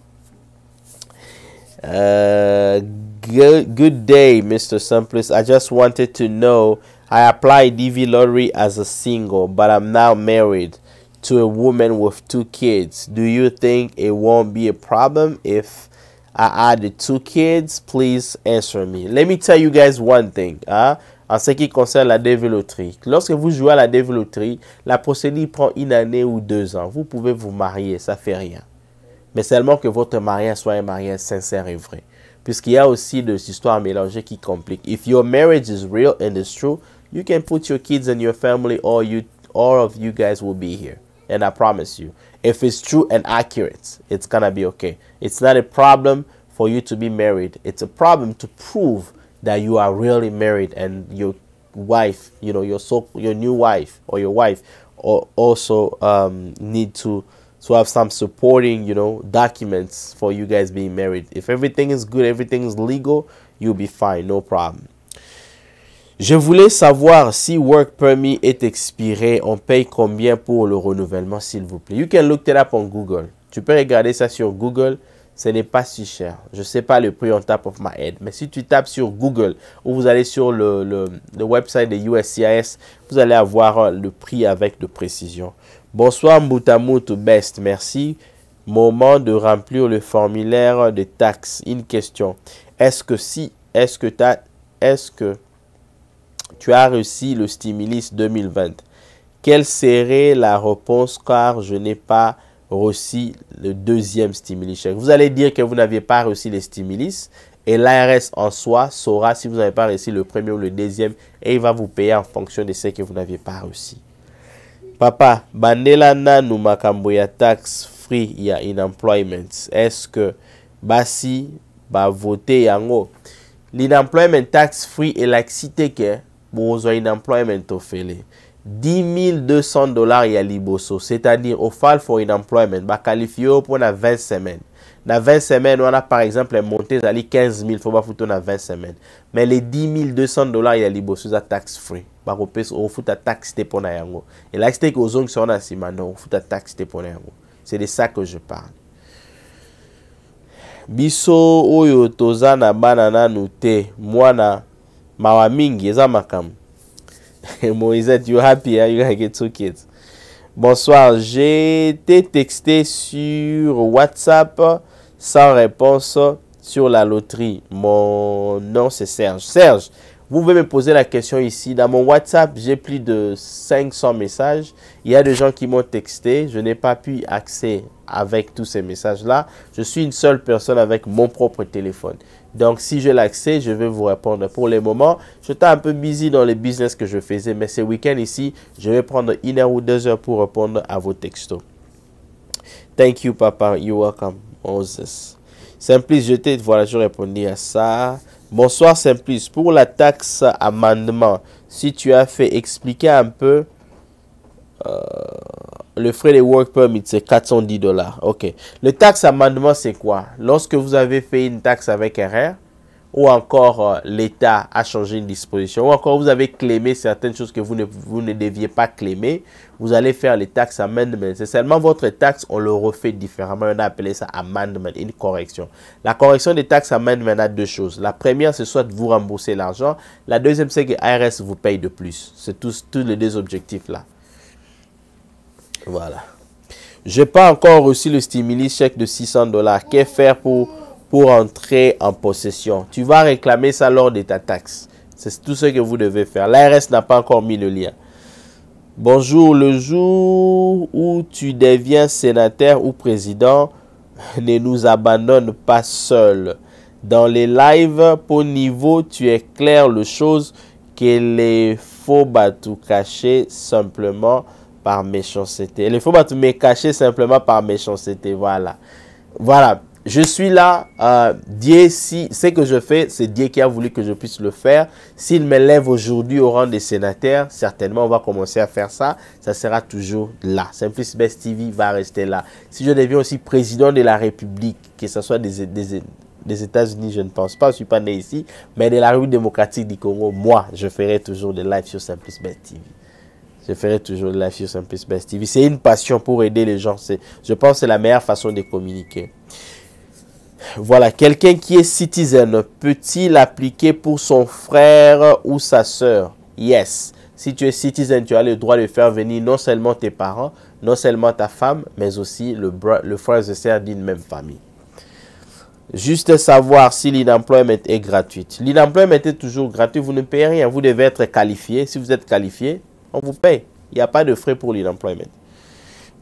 Uh, good, good day, Mr. Simplice. I just wanted to know I applied Divi Lottery as a single, but I'm now married to a woman with two kids. Do you think it won't be a problem if I add the two kids? Please answer me. Let me tell you guys one thing. Huh? En ce qui concerne la lottery, lorsque vous jouez à la lottery, la procédure prend une année ou deux ans. Vous pouvez vous marier, ça fait rien. Mais seulement que votre mariage soit un mariage sincère et vrai. Puisqu'il y a aussi des histoires mélangées qui compliquent. If your marriage is real and it's true, you can put your kids and your family or you all of you guys will be here and i promise you if it's true and accurate it's gonna be okay it's not a problem for you to be married it's a problem to prove that you are really married and your wife you know your so your new wife or your wife or also um, need to to have some supporting you know documents for you guys being married if everything is good everything is legal you'll be fine no problem Je voulais savoir si work permit est expiré, on paye combien pour le renouvellement, s'il vous plaît. You can look it up on Google. Tu peux regarder ça sur Google. Ce n'est pas si cher. Je ne sais pas le prix on top of my head. Mais si tu tapes sur Google ou vous allez sur le, website de USCIS, vous allez avoir euh, le prix avec de précision. Bonsoir Mbutamutu Best, merci. Moment de remplir le formulaire de taxes. Une question. Est-ce que si, est-ce que tu est-ce que tu as reçu le stimulus 2020. Quelle serait la réponse car je n'ai pas reçu le deuxième stimulus Vous allez dire que vous n'aviez pas reçu les stimulus et l'ARS en soi saura si vous n'avez pas reçu le premier ou le deuxième et il va vous payer en fonction de ce que vous n'avez pas reçu. Papa, Banela tax free ya unemployment. Est-ce que basi va voter yango? L'unemployment tax free et l'accité que bozwa unemployment tofele 10200 dollars ya liboso c'est-à-dire ofal for unemployment bakalifie yo mpona 20 semaines na 20 semaines wana par exemple monte ezali 15000 fo bafuta na 20 semaines mais le 10200 dollars ya liboso eza taxe free bakopesa okofuta taxe te mpona yango elakisi teke ozongisa wana nsima no okofuta taxe te mpona yango c'est de ça que je parle biso oyo toza na bana nanu te mwana mawa mingi eza you happy, you gonna get two kids. Bonsoir, j'ai été texté sur WhatsApp sans réponse sur la loterie. Mon nom c'est Serge. Serge, vous pouvez me poser la question ici. Dans mon WhatsApp, j'ai plus de 500 messages. Il y a des gens qui m'ont texté. Je n'ai pas pu accéder avec tous ces messages-là. Je suis une seule personne avec mon propre téléphone. Donc, si j'ai l'accès, je vais vous répondre. Pour le moment, j'étais un peu busy dans les business que je faisais, mais ce week-end ici, je vais prendre une heure ou deux heures pour répondre à vos textos. Thank you, papa. You're welcome, Moses. Simplice, je t'ai, voilà, je répondis à ça. Bonsoir, Simplice. Pour la taxe amendement, si tu as fait expliquer un peu euh, le frais de work permit, c'est 410 dollars. OK. Le taxe amendement, c'est quoi? Lorsque vous avez fait une taxe avec RR, ou encore euh, l'État a changé une disposition, ou encore vous avez clémé certaines choses que vous ne, ne deviez pas clémer, vous allez faire les taxes amendement. C'est seulement votre taxe, on le refait différemment. On a appelé ça amendement, une correction. La correction des taxes amendement a deux choses. La première, c'est soit de vous rembourser l'argent. La deuxième, c'est que ARS vous paye de plus. C'est tous les deux objectifs-là. Voilà. Je n'ai pas encore reçu le stimulus chèque de 600 dollars. Que faire pour, pour entrer en possession Tu vas réclamer ça lors de ta taxe. C'est tout ce que vous devez faire. L'ARS n'a pas encore mis le lien. Bonjour, le jour où tu deviens sénateur ou président, ne nous abandonne pas seul. Dans les lives, pour niveau, tu éclaires les chose que les faux tout cachés simplement par méchanceté. Il ne faut pas me cacher simplement par méchanceté. Voilà. Voilà. Je suis là. Euh, Dieu, si ce que je fais, c'est Dieu qui a voulu que je puisse le faire. S'il m'élève aujourd'hui au rang des sénateurs, certainement on va commencer à faire ça. Ça sera toujours là. Simplice Best TV va rester là. Si je deviens aussi président de la République, que ce soit des, des, des États-Unis, je ne pense pas, je ne suis pas né ici, mais de la République démocratique du Congo, moi, je ferai toujours des lives sur Simplice Best TV. Je ferai toujours la fiche sur Simple TV. C'est une passion pour aider les gens. Je pense que c'est la meilleure façon de communiquer. Voilà, quelqu'un qui est citizen, peut-il appliquer pour son frère ou sa soeur? Yes. Si tu es citizen, tu as le droit de faire venir non seulement tes parents, non seulement ta femme, mais aussi le, le frère et sœur d'une même famille. Juste savoir si l'inemployment est gratuit. L'inemployment est toujours gratuit, vous ne payez rien, vous devez être qualifié. Si vous êtes qualifié, on vous paye. Il n'y a pas de frais pour l'unemployment.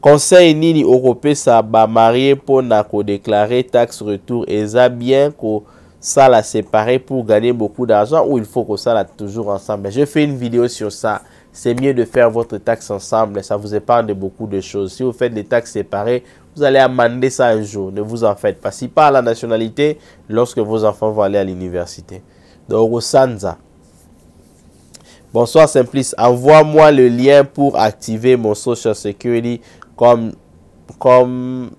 Conseil nini va marier marié pour ko déclarer taxe retour et ça bien que ça la séparer pour gagner beaucoup d'argent ou il faut que ça la toujours ensemble. Je fais une vidéo sur ça. C'est mieux de faire votre taxe ensemble, ça vous épargne beaucoup de choses. Si vous faites des taxes séparées, vous allez amender ça un jour. Ne vous en faites pas. Si pas à la nationalité, lorsque vos enfants vont aller à l'université. Donc, au Sanza. Bonsoir Simplice, envoie-moi le lien pour activer mon Social Security comme, comme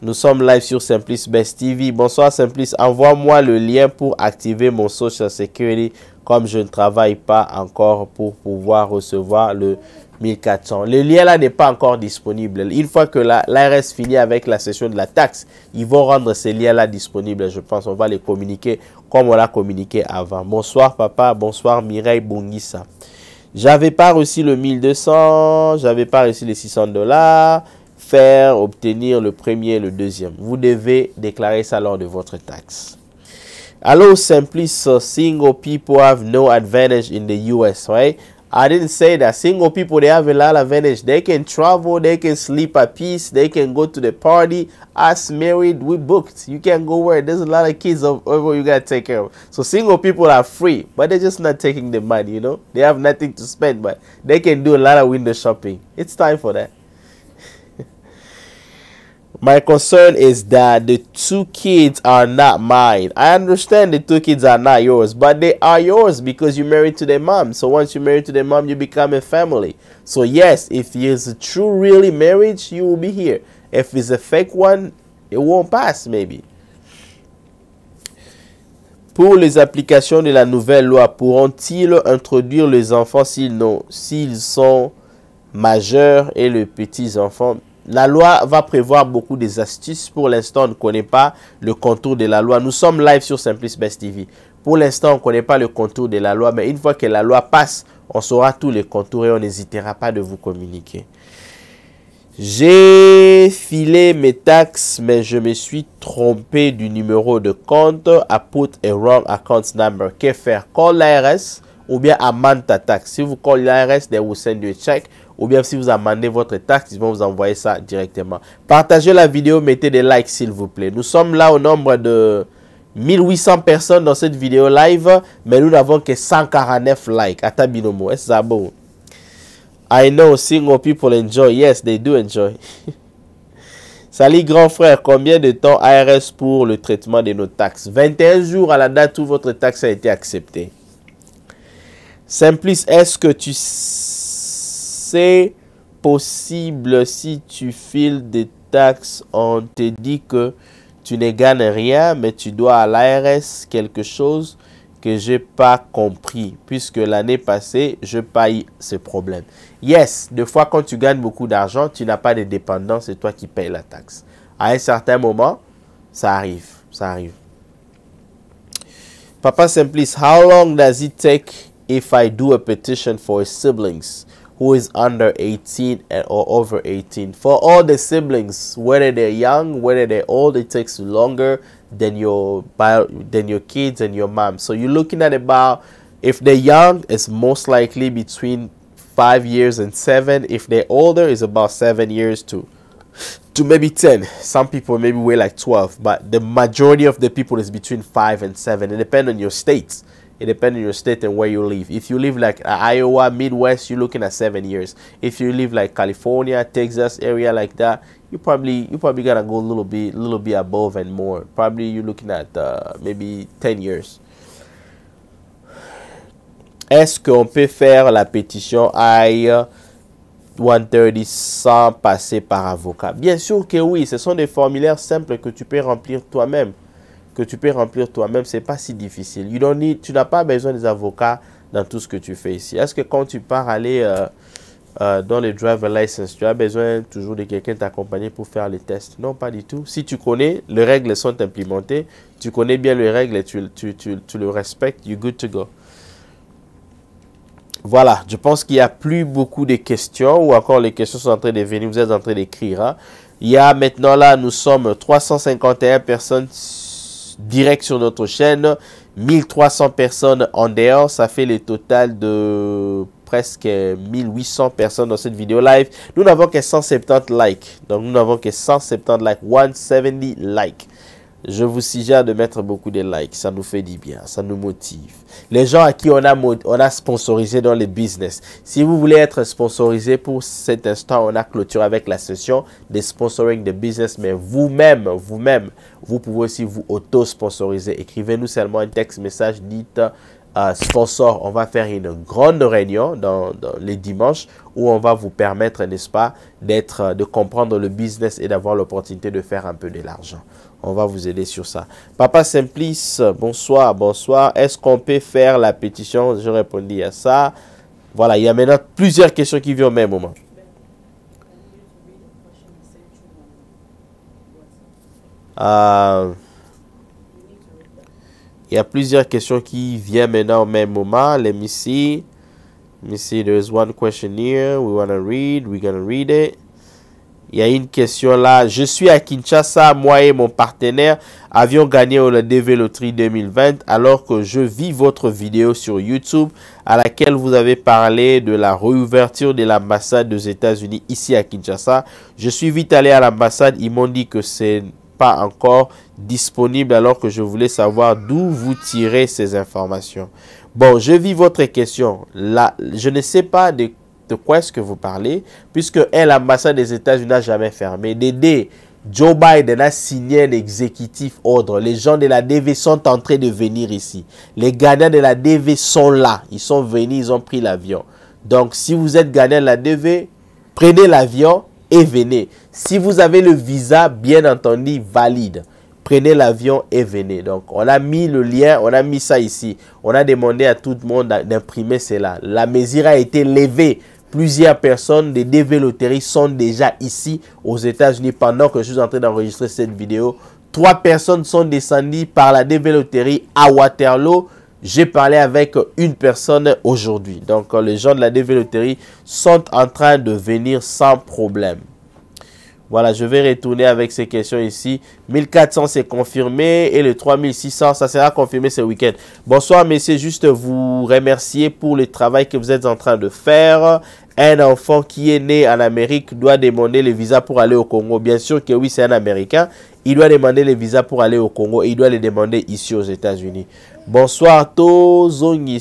nous sommes live sur Simplice Best TV. Bonsoir Simplice, envoie-moi le lien pour activer mon Social Security comme je ne travaille pas encore pour pouvoir recevoir le le lien là n'est pas encore disponible. Une fois que l'ARS finit avec la session de la taxe, ils vont rendre ces liens là disponibles. Je pense qu'on va les communiquer comme on l'a communiqué avant. Bonsoir papa, bonsoir Mireille Je J'avais pas reçu le 1200, j'avais pas reçu les 600 dollars. Faire obtenir le premier et le deuxième. Vous devez déclarer ça lors de votre taxe. Allô simply single people have no advantage in the US, right? I didn't say that. Single people, they have a lot of advantage. They can travel, they can sleep at peace, they can go to the party. Us married, we booked. You can't go where there's a lot of kids of. over you gotta take care of. So single people are free, but they're just not taking the money, you know? They have nothing to spend, but they can do a lot of window shopping. It's time for that. My concern is that the two kids are not mine. I understand the two kids are not yours, but they are yours because you married to their mom. So once you marry to their mom, you become a family. So yes, if it's a true, really marriage, you will be here. If it's a fake one, it won't pass maybe. Pour les applications de la nouvelle loi, pourront-ils introduire les enfants s'ils sont majeurs et les petits-enfants La loi va prévoir beaucoup des astuces. Pour l'instant, on ne connaît pas le contour de la loi. Nous sommes live sur Simplice Best TV. Pour l'instant, on ne connaît pas le contour de la loi, mais une fois que la loi passe, on saura tous les contours et on n'hésitera pas de vous communiquer. J'ai filé mes taxes, mais je me suis trompé du numéro de compte. I put a wrong account number. Que faire? Call l'ARS ou bien amende ta taxe. Si vous call l'ARS, they will send you a check ou bien si vous amendez votre taxe, ils vont vous envoyer ça directement. Partagez la vidéo, mettez des likes s'il vous plaît. Nous sommes là au nombre de 1800 personnes dans cette vidéo live, mais nous n'avons que 149 likes. Atabinomo, est-ce ça beau? I know single people enjoy. Yes, they do enjoy. Salut grand frère, combien de temps ARS pour le traitement de nos taxes 21 jours à la date où votre taxe a été acceptée. Simplice, est-ce que tu c'est possible si tu files des taxes, on te dit que tu ne gagnes rien, mais tu dois à l'ARS quelque chose que je n'ai pas compris, puisque l'année passée, je paye ce problème. Yes, des fois, quand tu gagnes beaucoup d'argent, tu n'as pas de dépendance, c'est toi qui payes la taxe. À un certain moment, ça arrive, ça arrive. Papa Simplice, how long does it take if I do a petition for siblings? who is under 18 or over 18. For all the siblings, whether they're young, whether they're old, it takes longer than your bio, than your kids and your mom. So you're looking at about if they're young, it's most likely between five years and seven. If they're older, it's about seven years to to maybe 10 some people maybe weigh like 12 but the majority of the people is between 5 and 7 it depends on your states it depends on your state and where you live. If you live like uh, Iowa, Midwest, you're looking at seven years. If you live like California, Texas area like that, you probably you probably gotta go a little bit a little bit above and more. Probably you're looking at uh, maybe 10 years. Est-ce qu'on peut faire la pétition aille 130 sans passer par avocat Bien sûr que oui, ce sont des formulaires simples que tu peux remplir toi-même. que tu peux remplir toi-même, c'est pas si difficile. tu n'as pas besoin des avocats dans tout ce que tu fais ici. Est-ce que quand tu pars aller euh, euh, dans les driver license, tu as besoin toujours de quelqu'un t'accompagner pour faire les tests Non, pas du tout. Si tu connais, les règles sont implémentées, tu connais bien les règles et tu, tu, tu, tu le respectes, you're good to go. Voilà, je pense qu'il n'y a plus beaucoup de questions ou encore les questions sont en train de venir, vous êtes en train d'écrire. Hein. Il y a maintenant là, nous sommes 351 personnes direct sur notre chaîne. 1300 personnes en dehors, ça fait le total de presque 1800 personnes dans cette vidéo live. Nous n'avons que 170 likes. Donc nous n'avons que 170 likes, 170 likes je vous suggère de mettre beaucoup de likes. Ça nous fait du bien, ça nous motive. Les gens à qui on a, on a sponsorisé dans les business. Si vous voulez être sponsorisé pour cet instant, on a clôture avec la session des sponsoring de business. Mais vous-même, vous-même, vous pouvez aussi vous auto-sponsoriser. Écrivez-nous seulement un texte, message, dites euh, sponsor. On va faire une grande réunion dans, dans les dimanches où on va vous permettre, n'est-ce pas, d'être, de comprendre le business et d'avoir l'opportunité de faire un peu de l'argent. On va vous aider sur ça. Papa Simplice, bonsoir, bonsoir. Est-ce qu'on peut faire la pétition Je répondis à ça. Voilà, il y a maintenant plusieurs questions qui viennent au même moment. Euh, il y a plusieurs questions qui viennent maintenant au même moment. Let me see. Let me see. is one question here. We want to read. We're going to read it. Il y a une question là. Je suis à Kinshasa. Moi et mon partenaire avions gagné au DV Loterie 2020 alors que je vis votre vidéo sur YouTube à laquelle vous avez parlé de la réouverture de l'ambassade des États-Unis ici à Kinshasa. Je suis vite allé à l'ambassade. Ils m'ont dit que c'est pas encore disponible alors que je voulais savoir d'où vous tirez ces informations. Bon, je vis votre question. Là, je ne sais pas de de quoi est-ce que vous parlez, puisque l'ambassade des États-Unis n'a jamais fermé. Dédé, Joe Biden a signé un exécutif ordre. Les gens de la DV sont en train de venir ici. Les gagnants de la DV sont là. Ils sont venus, ils ont pris l'avion. Donc, si vous êtes gagnant de la DV, prenez l'avion et venez. Si vous avez le visa, bien entendu, valide prenez l'avion et venez. Donc, on a mis le lien, on a mis ça ici. On a demandé à tout le monde d'imprimer cela. La mesure a été levée plusieurs personnes des DV sont déjà ici aux États-Unis pendant que je suis en train d'enregistrer cette vidéo. Trois personnes sont descendues par la DV à Waterloo. J'ai parlé avec une personne aujourd'hui. Donc, les gens de la DV sont en train de venir sans problème. Voilà, je vais retourner avec ces questions ici. 1400, c'est confirmé. Et le 3600, ça sera confirmé ce week-end. Bonsoir, messieurs. Juste vous remercier pour le travail que vous êtes en train de faire. Un enfant qui est né en Amérique doit demander le visa pour aller au Congo. Bien sûr que oui, c'est un Américain. Il doit demander le visa pour aller au Congo. Et il doit le demander ici aux États-Unis. Bonsoir, Tozongi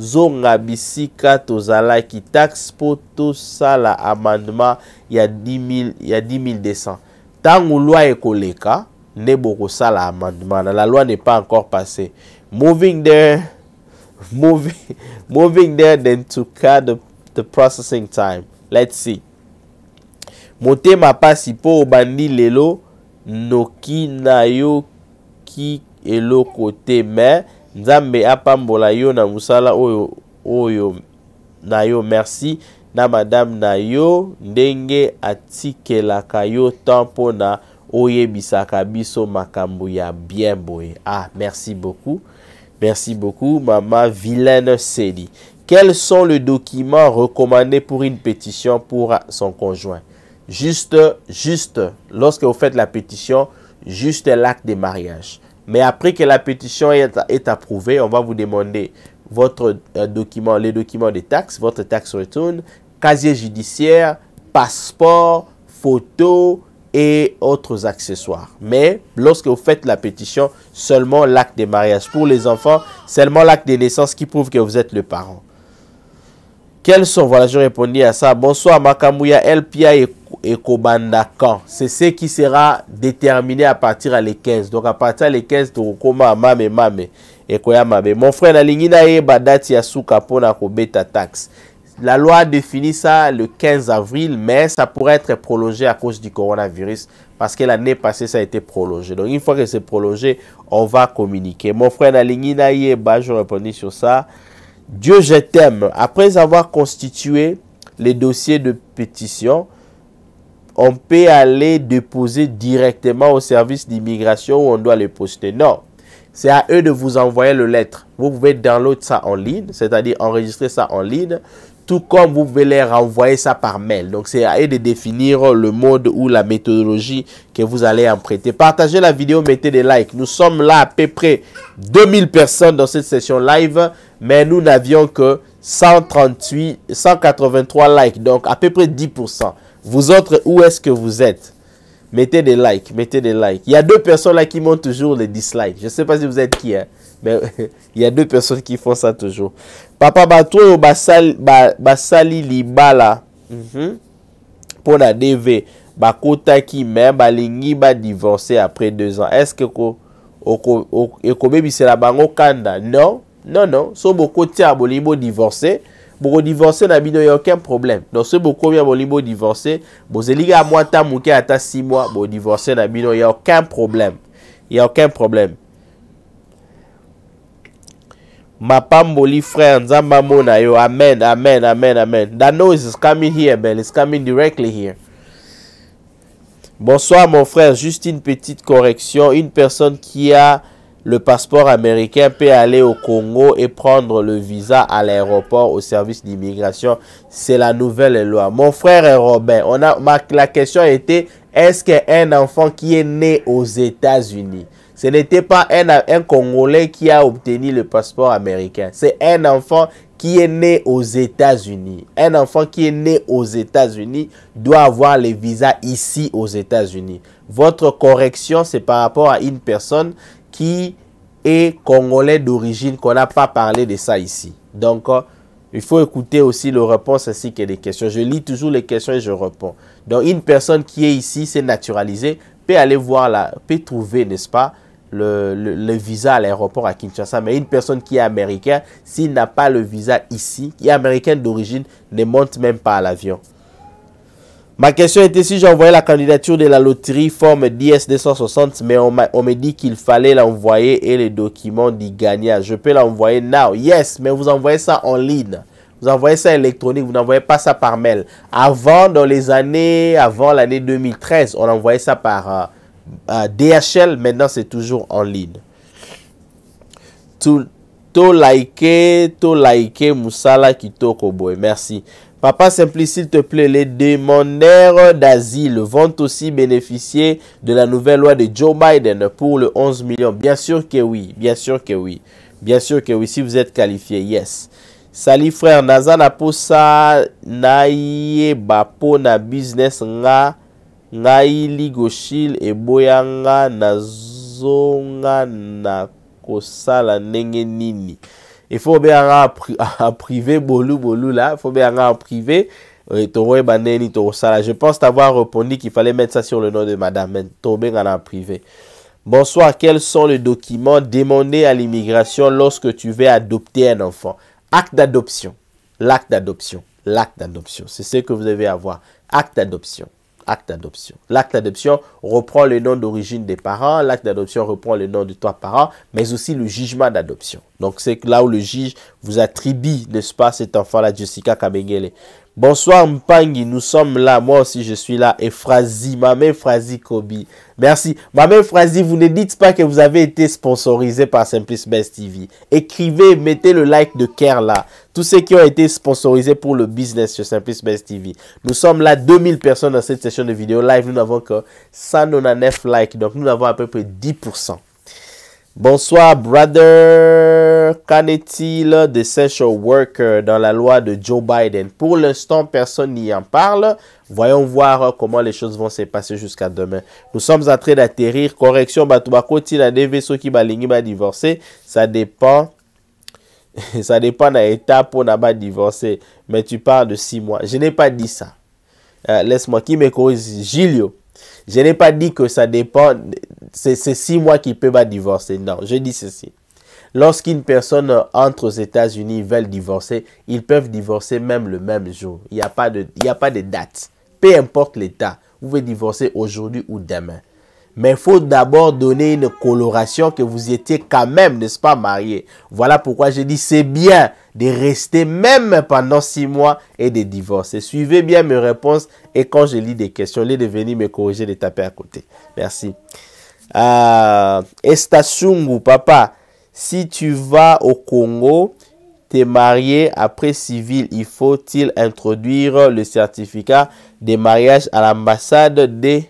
zonga bisika tozalaki taxe mpo tosala amandement ya 10200 ntango lwa ekoleka nde bokosala amandement na la loi n'est pas encore passé moving there moving, moving there then to cut the, the processing time let's see motema pasi mpo obandi lelo noki nayoki eloko te mais nzambe apambola yo na musala oyo oyo na yo merci na madame na yo ndenge atikelaka yo tampona mpona oyebisaka biso ya bien boye ah merci beaucoup merci beaucoup mama vilaine sedi quels sont les documents recommandés pour une pétition pour son conjoint juste juste lorsque vous faites la pétition juste l'acte de mariage mais après que la pétition est, approuvée, on va vous demander votre euh, document, les documents des taxes, votre taxe return, casier judiciaire, passeport, photo et autres accessoires. Mais lorsque vous faites la pétition, seulement l'acte de mariage. Pour les enfants, seulement l'acte de naissance qui prouve que vous êtes le parent. Quels sont, voilà, je répondis à ça. Bonsoir, Makamouya, LPI et et c'est ce qui sera déterminé à partir à les 15 donc à partir tu les 15 tokokoma mame mame ekoya mon frère nalingi date ya kobeta taxe la loi définit ça le 15 avril mais ça pourrait être prolongé à cause du coronavirus parce que l'année passée ça a été prolongé donc une fois que c'est prolongé on va communiquer mon frère nalingi je répondis sur ça Dieu je t'aime après avoir constitué les dossiers de pétition on peut aller déposer directement au service d'immigration où on doit les poster. Non. C'est à eux de vous envoyer le lettre. Vous pouvez download ça en ligne, c'est-à-dire enregistrer ça en ligne, tout comme vous pouvez les renvoyer ça par mail. Donc, c'est à eux de définir le mode ou la méthodologie que vous allez emprunter. Partagez la vidéo, mettez des likes. Nous sommes là à peu près 2000 personnes dans cette session live, mais nous n'avions que 138, 183 likes, donc à peu près 10%. Vous autres, où est-ce que vous êtes Mettez des likes, mettez des likes. Il y a deux personnes là qui montent toujours les dislikes. Je ne sais pas si vous êtes qui, hein, mais il y a deux personnes qui font ça toujours. Papa Bato, basali Libala. Mhm. Pour la DV, Bakota qui même, Balingi va divorcer après deux ans. Est-ce que tu Baby c'est la bango Kanda? Non, non, non. Sobo tu Bolimbo divorcé pour divorcer il n'y a aucun problème donc soki bokomi boli bodivorce bozelika ya mwa ta vous ata 6 mois divorcer Il n'y a aucun problème a aucun problème Ma mon frère nzambe Mona yo amen amen amen amen that noise is coming here man, it's coming directly here bonsoir mon frère juste une petite correction une personne qui a le passeport américain peut aller au Congo et prendre le visa à l'aéroport au service d'immigration. C'est la nouvelle loi. Mon frère Robin, on a, la question était, est-ce qu'un enfant qui est né aux États-Unis, ce n'était pas un, Congolais qui a obtenu le passeport américain, c'est un enfant qui est né aux États-Unis. Un enfant qui est né aux États-Unis doit avoir le visa ici aux États-Unis. Votre correction, c'est par rapport à une personne qui est congolais d'origine, qu'on n'a pas parlé de ça ici. Donc, euh, il faut écouter aussi le réponse ainsi que les questions. Je lis toujours les questions et je réponds. Donc, une personne qui est ici, c'est naturalisé, peut aller voir, la, peut trouver, n'est-ce pas, le, le, visa à l'aéroport à Kinshasa. Mais une personne qui est américaine, s'il n'a pas le visa ici, qui est américaine d'origine, ne monte même pas à l'avion. Ma question était si j'envoyais la candidature de la loterie forme DS260, mais on, me dit qu'il fallait l'envoyer et les documents d'Igania. Je peux l'envoyer now. Yes, mais vous envoyez ça en ligne. Vous envoyez ça électronique, vous n'envoyez pas ça par mail. Avant, dans les années, avant l'année 2013, on envoyait ça par euh, euh, DHL. Maintenant, c'est toujours en ligne. Tout, like to tout Moussala Boy. Merci. Papa Simplice, s'il te plaît, les demandeurs d'asile vont aussi bénéficier de la nouvelle loi de Joe Biden pour le 11 millions. Bien sûr que oui, bien sûr que oui, bien sûr que oui, si vous êtes qualifié, yes. Salut frère, naza na posa naye bapo na business nga ngaili goshil eboya nga nazonga na kosala nengenini. nini il faut bien en privé bolou bolou là faut bien en privé je pense t'avoir répondu qu'il fallait mettre ça sur le nom de madame privé bonsoir quels sont les documents demandés à l'immigration lorsque tu veux adopter un enfant acte d'adoption l'acte d'adoption l'acte d'adoption c'est ce que vous devez avoir acte d'adoption acte d'adoption. L'acte d'adoption reprend le nom d'origine des parents, l'acte d'adoption reprend le nom de toi parents, mais aussi le jugement d'adoption. Donc c'est là où le juge vous attribue, n'est-ce pas, cet enfant-là, Jessica Kabengele. Bonsoir Mpangi, nous sommes là. Moi aussi, je suis là. Et Frazi, mère Frazi Kobi. Merci. mère Frazi, vous ne dites pas que vous avez été sponsorisé par Simplice Best TV. Écrivez, mettez le like de Kerla, là. Tous ceux qui ont été sponsorisés pour le business sur Simplice Best TV. Nous sommes là 2000 personnes dans cette session de vidéo live. Nous n'avons que 199 likes. Donc, nous avons à peu près 10%. Bonsoir, brother. Qu'en est-il des social workers dans la loi de Joe Biden? Pour l'instant, personne n'y en parle. Voyons voir comment les choses vont se passer jusqu'à demain. Nous sommes en train d'atterrir. Correction, a des vaisseaux qui balingi va divorcer. Ça dépend. Ça dépend de l'état pour n'a pas divorcé. Mais tu parles de six mois. Je n'ai pas dit ça. Euh, laisse-moi qui me corrige. Gilio. Je n'ai pas dit que ça dépend, c'est six mois qui peut pas divorcer. Non, je dis ceci. Lorsqu'une personne entre aux États-Unis, veut divorcer, ils peuvent divorcer même le même jour. Il n'y a, pas de, a pas de date. Peu importe l'État, vous pouvez divorcer aujourd'hui ou demain. Mais il faut d'abord donner une coloration que vous étiez quand même, n'est-ce pas, marié. Voilà pourquoi je dis c'est bien de rester même pendant six mois et de divorcer. Suivez bien mes réponses et quand je lis des questions, les de venir me corriger, de taper à côté. Merci. Euh, Estasungu, papa, si tu vas au Congo, t'es marié après civil, il faut-il introduire le certificat de mariage à l'ambassade des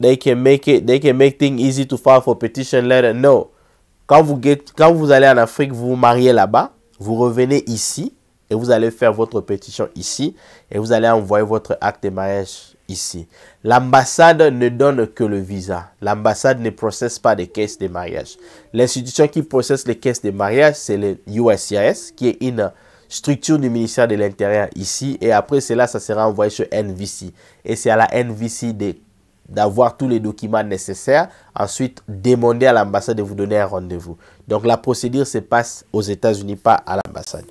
they can make it, they can make things easy to file for petition letter. No. Quand vous, get, quand vous allez en Afrique, vous vous mariez là-bas, vous revenez ici et vous allez faire votre pétition ici et vous allez envoyer votre acte de mariage ici. L'ambassade ne donne que le visa. L'ambassade ne processe pas des caisses de mariage. L'institution qui processe les caisses de mariage, c'est le USCIS, qui est une structure du ministère de l'Intérieur ici. Et après cela, ça sera envoyé sur NVC. Et c'est à la NVC de d'avoir tous les documents nécessaires, ensuite demander à l'ambassade de vous donner un rendez-vous. Donc la procédure se passe aux États-Unis, pas à l'ambassade.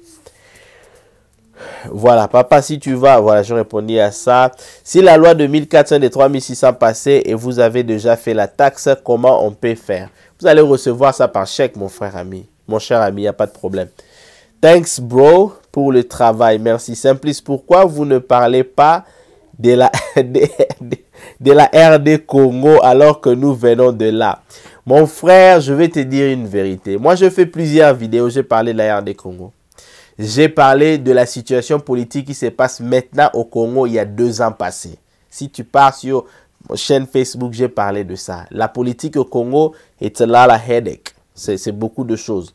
Voilà, papa, si tu vas, voilà, je répondis à ça. Si la loi de 1400 et 3600 passait et vous avez déjà fait la taxe, comment on peut faire Vous allez recevoir ça par chèque, mon frère ami. Mon cher ami, il n'y a pas de problème. Thanks, bro, pour le travail. Merci. Simplice, pourquoi vous ne parlez pas de la, de, la RD Congo alors que nous venons de là. Mon frère, je vais te dire une vérité. Moi, je fais plusieurs vidéos, j'ai parlé de la RD Congo. J'ai parlé de la situation politique qui se passe maintenant au Congo il y a deux ans passé. Si tu pars sur ma chaîne Facebook, j'ai parlé de ça. La politique au Congo est là la headache. C'est beaucoup de choses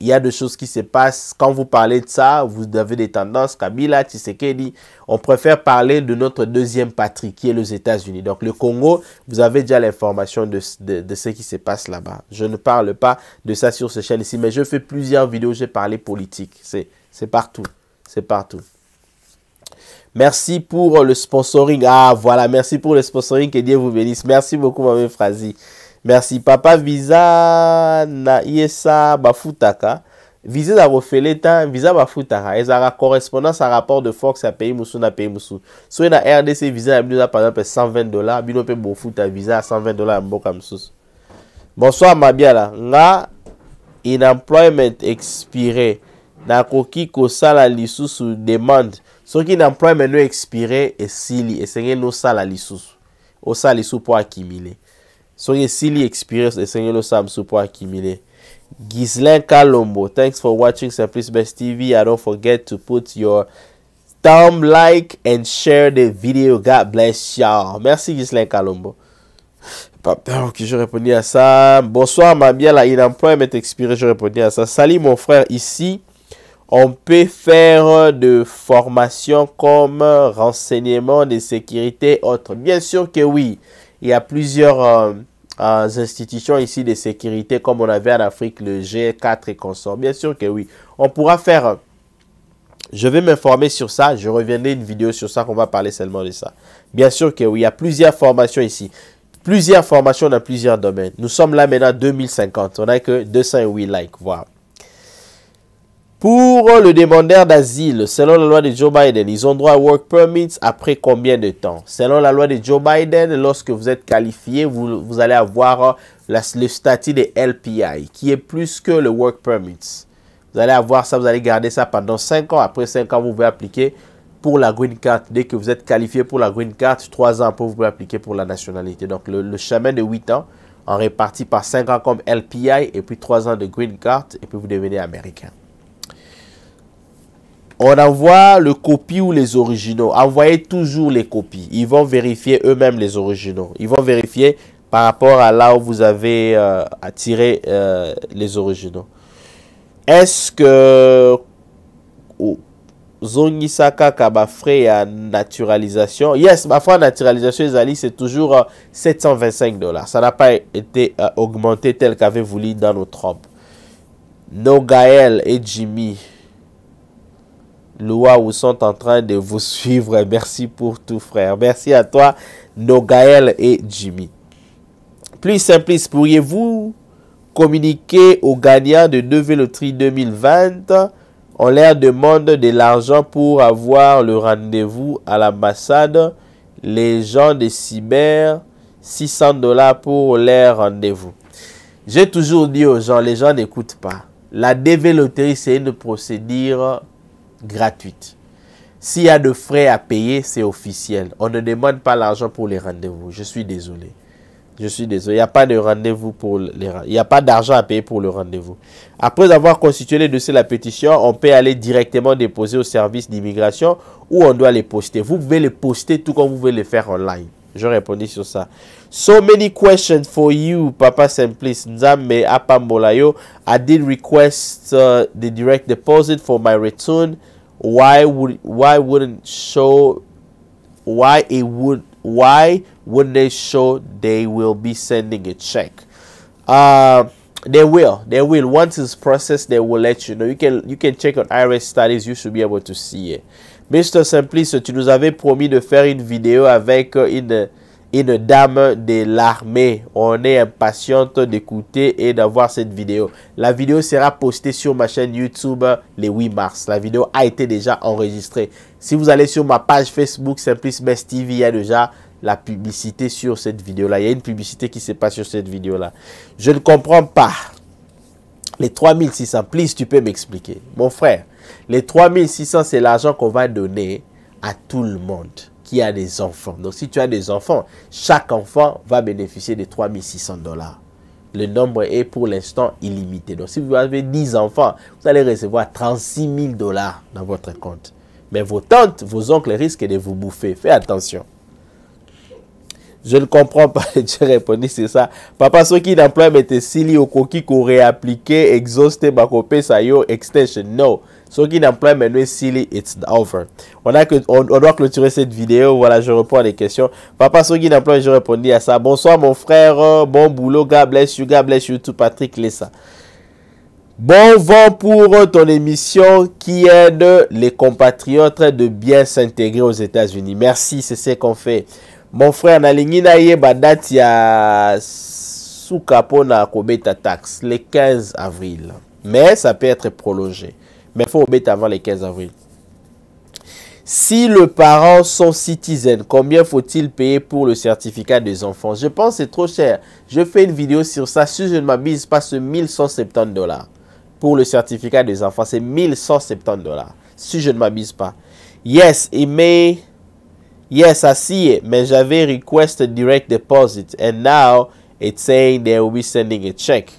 il y a des choses qui se passent. Quand vous parlez de ça, vous avez des tendances. Kabila, Tshisekedi, on préfère parler de notre deuxième patrie qui est les États-Unis. Donc le Congo, vous avez déjà l'information de, de, ce qui se passe là-bas. Je ne parle pas de ça sur ce chaîne ici, mais je fais plusieurs vidéos, j'ai parlé politique. C'est partout. C'est partout. Merci pour le sponsoring. Ah, voilà, merci pour le sponsoring. Que Dieu vous bénisse. Merci beaucoup, Mme Frazi merci papa visa na yesa bafutaka Visa na kofele visa viza bafutaka ezalaka correspondance à rapport de fox à pays mosusu na pays mosusu so na rdc visa na par exemple 120 dollars bino mpe bofuta visa ya 120 dollars ya mboka bonsoir mabiala nga Na expire nakoki kosala lisusu demande soki employment no expire esili esengeli osala lisusu osala lisusu mpo akimile Soyez silly experience soyez le Sam pour accumuler. Ghislain Kalombo, thanks for watching Simplice Best TV. I don't forget to put your thumb like and share the video. God bless y'all. Merci Ghislain Kalombo. Papa, ok, je répondis à ça. Bonsoir, ma pas la m'est expiré, je répondis à ça. Salut, mon frère, ici, on peut faire de formation comme renseignement de sécurité, autre. Bien sûr que oui. Il y a plusieurs euh, euh, institutions ici de sécurité comme on avait en Afrique, le G4 et consort. Bien sûr que oui. On pourra faire... Euh, je vais m'informer sur ça. Je reviendrai une vidéo sur ça qu'on va parler seulement de ça. Bien sûr que oui, il y a plusieurs formations ici. Plusieurs formations dans plusieurs domaines. Nous sommes là maintenant 2050. On n'a que 208 likes. Voilà. Pour le demandeur d'asile, selon la loi de Joe Biden, ils ont droit à work permits après combien de temps Selon la loi de Joe Biden, lorsque vous êtes qualifié, vous, allez avoir euh, le statut de LPI, qui est plus que le work permits. Vous allez avoir ça, vous allez garder ça pendant 5 ans. Après 5 ans, vous pouvez appliquer pour la green card. Dès que vous êtes qualifié pour la green card, 3 ans pour vous pouvez appliquer pour la nationalité. Donc, le, chemin de 8 ans, en réparti par 5 ans comme LPI et puis 3 ans de green card, et puis vous devenez américain on envoie le copie ou les originaux. Envoyez toujours les copies. Ils vont vérifier eux-mêmes les originaux. Ils vont vérifier par rapport à là où vous avez euh, attiré euh, les originaux. Est-ce que oh, Zongisaka Kabafre à naturalisation? Yes, ma foi, naturalisation, les c'est toujours 725 euh, dollars. Ça n'a pas été augmenté tel qu'avait voulu dans nos trompes. No Gael et Jimmy ou sont en train de vous suivre. Merci pour tout, frère. Merci à toi, Nogaël et Jimmy. Plus simpliste, pourriez-vous communiquer aux gagnants de 2 2020 On leur demande de l'argent pour avoir le rendez-vous à l'ambassade. Les gens de cyber, 600 dollars pour leur rendez-vous. J'ai toujours dit aux gens, les gens n'écoutent pas. La DV c'est une procédure gratuite. S'il y a de frais à payer, c'est officiel. On ne demande pas l'argent pour les rendez-vous. Je suis désolé. Je suis désolé. Il n'y a pas de rendez-vous pour les Il n'y a pas d'argent à payer pour le rendez-vous. Après avoir constitué les dossier de la pétition, on peut aller directement déposer au service d'immigration où on doit les poster. Vous pouvez les poster tout comme vous pouvez les faire en ligne. Je répondis sur ça. So many questions for you, Papa Simplice. Nzambe Apambolayo. I did request uh, the direct deposit for my return. Why would why wouldn't show why it would why wouldn't they show they will be sending a check? Uh, they will. They will. Once it's processed, they will let you know. You can you can check on IRS studies. You should be able to see it. Mr. Simplice, tu nous avais promis de faire une vidéo avec une, une dame de l'armée. On est impatiente d'écouter et d'avoir cette vidéo. La vidéo sera postée sur ma chaîne YouTube le 8 mars. La vidéo a été déjà enregistrée. Si vous allez sur ma page Facebook Simplice Mess TV, il y a déjà la publicité sur cette vidéo-là. Il y a une publicité qui se passe sur cette vidéo-là. Je ne comprends pas. Les 3600, please, tu peux m'expliquer. Mon frère, les 3600, c'est l'argent qu'on va donner à tout le monde qui a des enfants. Donc, si tu as des enfants, chaque enfant va bénéficier de 3600 dollars. Le nombre est pour l'instant illimité. Donc, si vous avez 10 enfants, vous allez recevoir 36 000 dollars dans votre compte. Mais vos tantes, vos oncles risquent de vous bouffer. Faites attention. Je ne comprends pas. Je répondu, c'est ça. Papa, ceux qui d'emploi mettaient Sili au coquille qu'on réappliquait, exhausté, bakopé, sayo, extension. Non. Ceux qui n'emploient maintenant silly, it's over. On, a que, on, doit clôturer cette vidéo. Voilà, je reprends les questions. Papa ceux qui je répondis à ça. Bonsoir, mon frère. Bon boulot. God bless you. God bless you tout Patrick Lessa. Bon vent pour ton émission qui aide les compatriotes de bien s'intégrer aux États-Unis. Merci, c'est ce qu'on fait. Mon frère, nalingi na yeba date tax le 15 avril. Mais ça peut être prolongé. Mais il faut obéir avant le 15 avril. Si le parent sont citizen, combien faut-il payer pour le certificat des enfants Je pense que c'est trop cher. Je fais une vidéo sur ça. Si je ne m'abuse, pas, ce 1170 dollars. Pour le certificat des enfants, c'est 1170 dollars. Si je ne m'abuse pas. Yes, it may. Yes, I see it. Mais j'avais request direct deposit. And now it's saying they will be sending a check.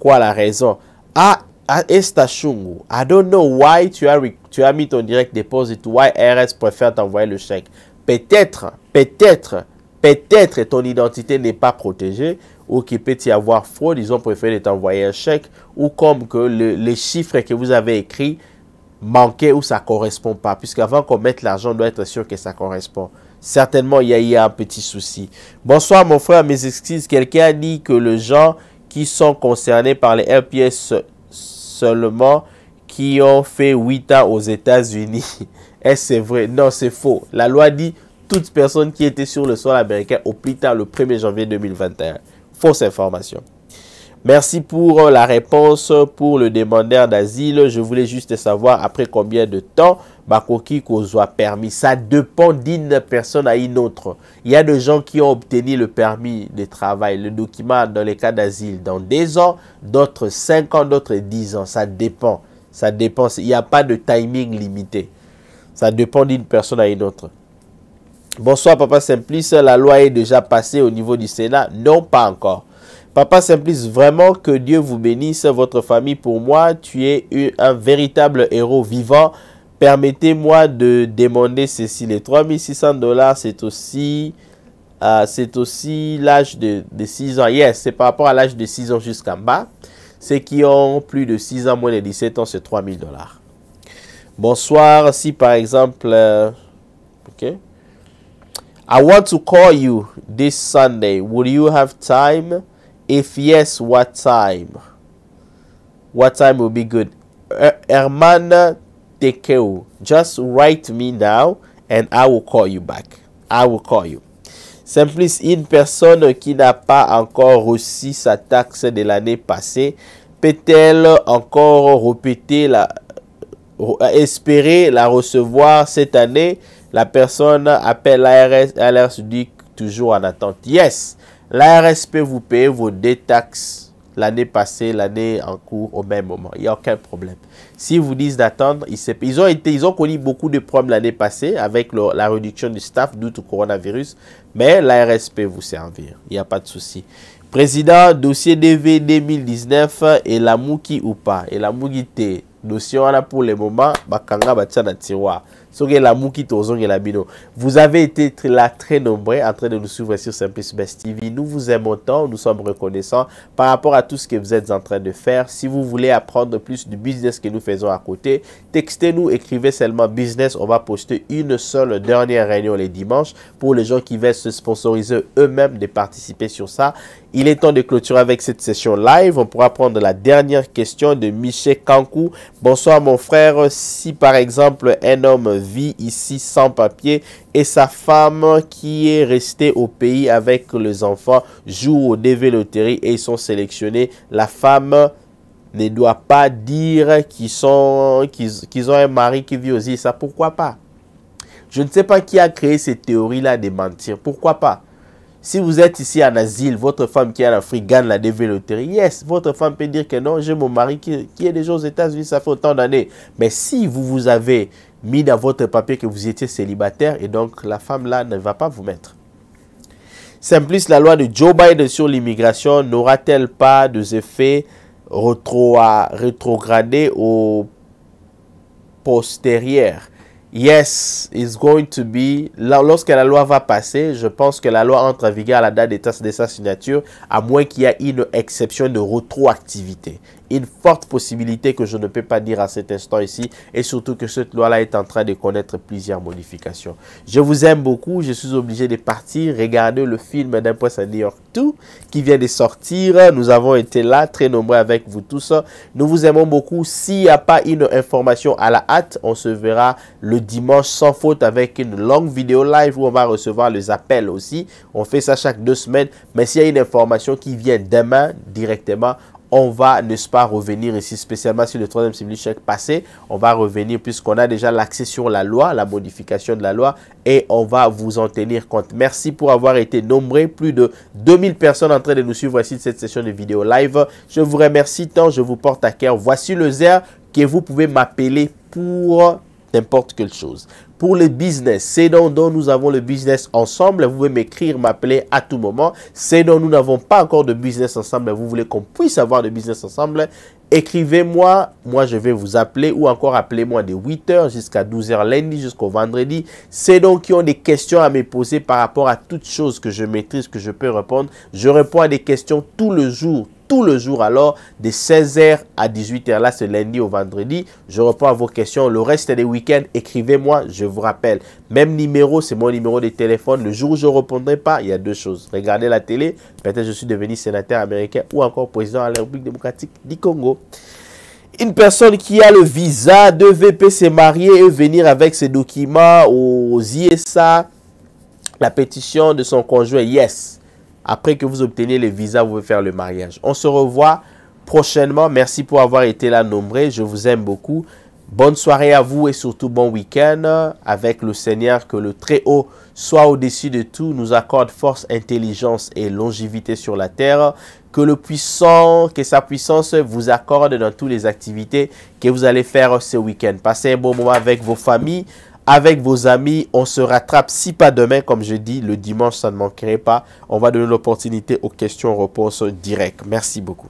Quoi la raison Ah, Estashungu, I don't know why tu as, tu as mis ton direct deposit, why RS préfère t'envoyer le chèque. Peut-être, peut-être, peut-être ton identité n'est pas protégée ou qu'il peut y avoir fraude, ils ont préféré t'envoyer un chèque ou comme que les chiffres que vous avez écrits manquaient ou ça ne correspond pas. Puisqu'avant qu'on mette l'argent, on doit être sûr que ça correspond. Certainement, il y, a, un petit souci. Bonsoir mon frère, mes excuses. Quelqu'un a dit que les gens qui sont concernés par les RPS seulement qui ont fait 8 ans aux États-Unis. Est-ce c'est vrai? Non, c'est faux. La loi dit toute personne qui était sur le sol américain au plus tard le 1er janvier 2021. Fausse information. Merci pour euh, la réponse pour le demandeur d'asile. Je voulais juste savoir après combien de temps bakoki kozwa permis. Ça dépend d'une personne à une autre. Il y a des gens qui ont obtenu le permis de travail, le document dans les cas d'asile dans des ans, d'autres cinq ans, d'autres dix ans. Ça dépend. Ça dépend. Il n'y a pas de timing limité. Ça dépend d'une personne à une autre. Bonsoir, Papa Simplice. La loi est déjà passée au niveau du Sénat? Non, pas encore. Papa Simplice, vraiment que Dieu vous bénisse, votre famille. Pour moi, tu es un véritable héros vivant Permettez-moi de demander ceci. Les 3600 dollars, c'est aussi, euh, c'est aussi l'âge de, 6 ans. Yes, c'est par rapport à l'âge de 6 ans jusqu'en bas. Ceux qui ont plus de 6 ans, moins de 17 ans, c'est 3000 dollars. Bonsoir, si par exemple... Euh, ok. I want to call you this Sunday. Will you have time? If yes, what time? What time will be good? Er, Herman take Just write me now and I will call you back. I will call you. Simplice, une personne qui n'a pas encore reçu sa taxe de l'année passée peut-elle encore répéter la espérer la recevoir cette année La personne appelle l'ARS, l'ARS dit toujours en attente. Yes, l'ARS peut vous payer vos détaxes taxes l'année passée, l'année en cours au même moment. Il n'y a aucun problème. S'ils vous disent d'attendre, ils, ont connu beaucoup de problèmes l'année passée avec la réduction du staff dû au coronavirus, mais la RSP vous servir. Il n'y a pas de souci. Président, dossier DV 2019 et la mouki ou pas. Et la mouki Dossier, on a pour le moment, bakanga a tiroir. Vous avez été là très nombreux en train de nous suivre sur Simplice Best TV. Nous vous aimons tant, nous sommes reconnaissants par rapport à tout ce que vous êtes en train de faire. Si vous voulez apprendre plus du business que nous faisons à côté, textez-nous, écrivez seulement business. On va poster une seule dernière réunion les dimanches pour les gens qui veulent se sponsoriser eux-mêmes de participer sur ça. Il est temps de clôturer avec cette session live. On pourra prendre la dernière question de Michel Kankou. Bonsoir mon frère. Si par exemple un homme vit ici sans papier et sa femme qui est restée au pays avec les enfants joue au DV et ils sont sélectionnés. La femme ne doit pas dire qu'ils qu'ils ont un mari qui vit aussi. Ça, pourquoi pas Je ne sais pas qui a créé cette théorie-là de mentir. Pourquoi pas si vous êtes ici en asile, votre femme qui est en Afrique gagne la DV loterie. Yes, votre femme peut dire que non, j'ai mon mari qui, qui est déjà aux États-Unis, ça fait autant d'années. Mais si vous, vous avez mis dans votre papier que vous étiez célibataire et donc la femme là ne va pas vous mettre. Simplice, la loi de Joe Biden sur l'immigration n'aura-t-elle pas des effets rétrogradés au postérieur? Yes, it's going to be. Lorsque la loi va passer, je pense que la loi entre en vigueur à la date de sa signature, à moins qu'il y ait une exception de rétroactivité une forte possibilité que je ne peux pas dire à cet instant ici et surtout que cette loi-là est en train de connaître plusieurs modifications. Je vous aime beaucoup, je suis obligé de partir, regarder le film d'un point à New York 2 qui vient de sortir, nous avons été là, très nombreux avec vous tous, nous vous aimons beaucoup, s'il n'y a pas une information à la hâte, on se verra le dimanche sans faute avec une longue vidéo live où on va recevoir les appels aussi, on fait ça chaque deux semaines, mais s'il y a une information qui vient demain directement, on va, n'est-ce pas, revenir ici spécialement sur le troisième semi chèque passé. On va revenir puisqu'on a déjà l'accès sur la loi, la modification de la loi et on va vous en tenir compte. Merci pour avoir été nombré. Plus de 2000 personnes en train de nous suivre ici de cette session de vidéo live. Je vous remercie tant, je vous porte à cœur. Voici le ZER que vous pouvez m'appeler pour n'importe quelle chose. Pour le business, c'est dont, dont nous avons le business ensemble. Vous pouvez m'écrire, m'appeler à tout moment. C'est dont nous n'avons pas encore de business ensemble. Vous voulez qu'on puisse avoir de business ensemble. Écrivez-moi, moi je vais vous appeler ou encore appelez-moi de 8h jusqu'à 12h lundi jusqu'au vendredi. C'est donc qui ont des questions à me poser par rapport à toutes choses que je maîtrise, que je peux répondre. Je réponds à des questions tout le jour, tout le jour alors de 16h à 18h. Là, c'est lundi au vendredi. Je reprends vos questions. Le reste des week-ends, écrivez-moi, je vous rappelle. Même numéro, c'est mon numéro de téléphone. Le jour où je ne répondrai pas, il y a deux choses. Regardez la télé, peut-être je suis devenu sénateur américain ou encore président à la République démocratique du Congo. Une personne qui a le visa de VP se mariée et venir avec ses documents aux ISA. La pétition de son conjoint, yes. Après que vous obtenez le visa, vous pouvez faire le mariage. On se revoit prochainement. Merci pour avoir été là nombreux. Je vous aime beaucoup. Bonne soirée à vous et surtout bon week-end avec le Seigneur. Que le Très-Haut soit au-dessus de tout, nous accorde force, intelligence et longévité sur la terre. Que le puissant, que sa puissance vous accorde dans toutes les activités que vous allez faire ce week-end. Passez un bon moment avec vos familles, avec vos amis. On se rattrape si pas demain, comme je dis, le dimanche, ça ne manquerait pas. On va donner l'opportunité aux questions-réponses directes. Merci beaucoup.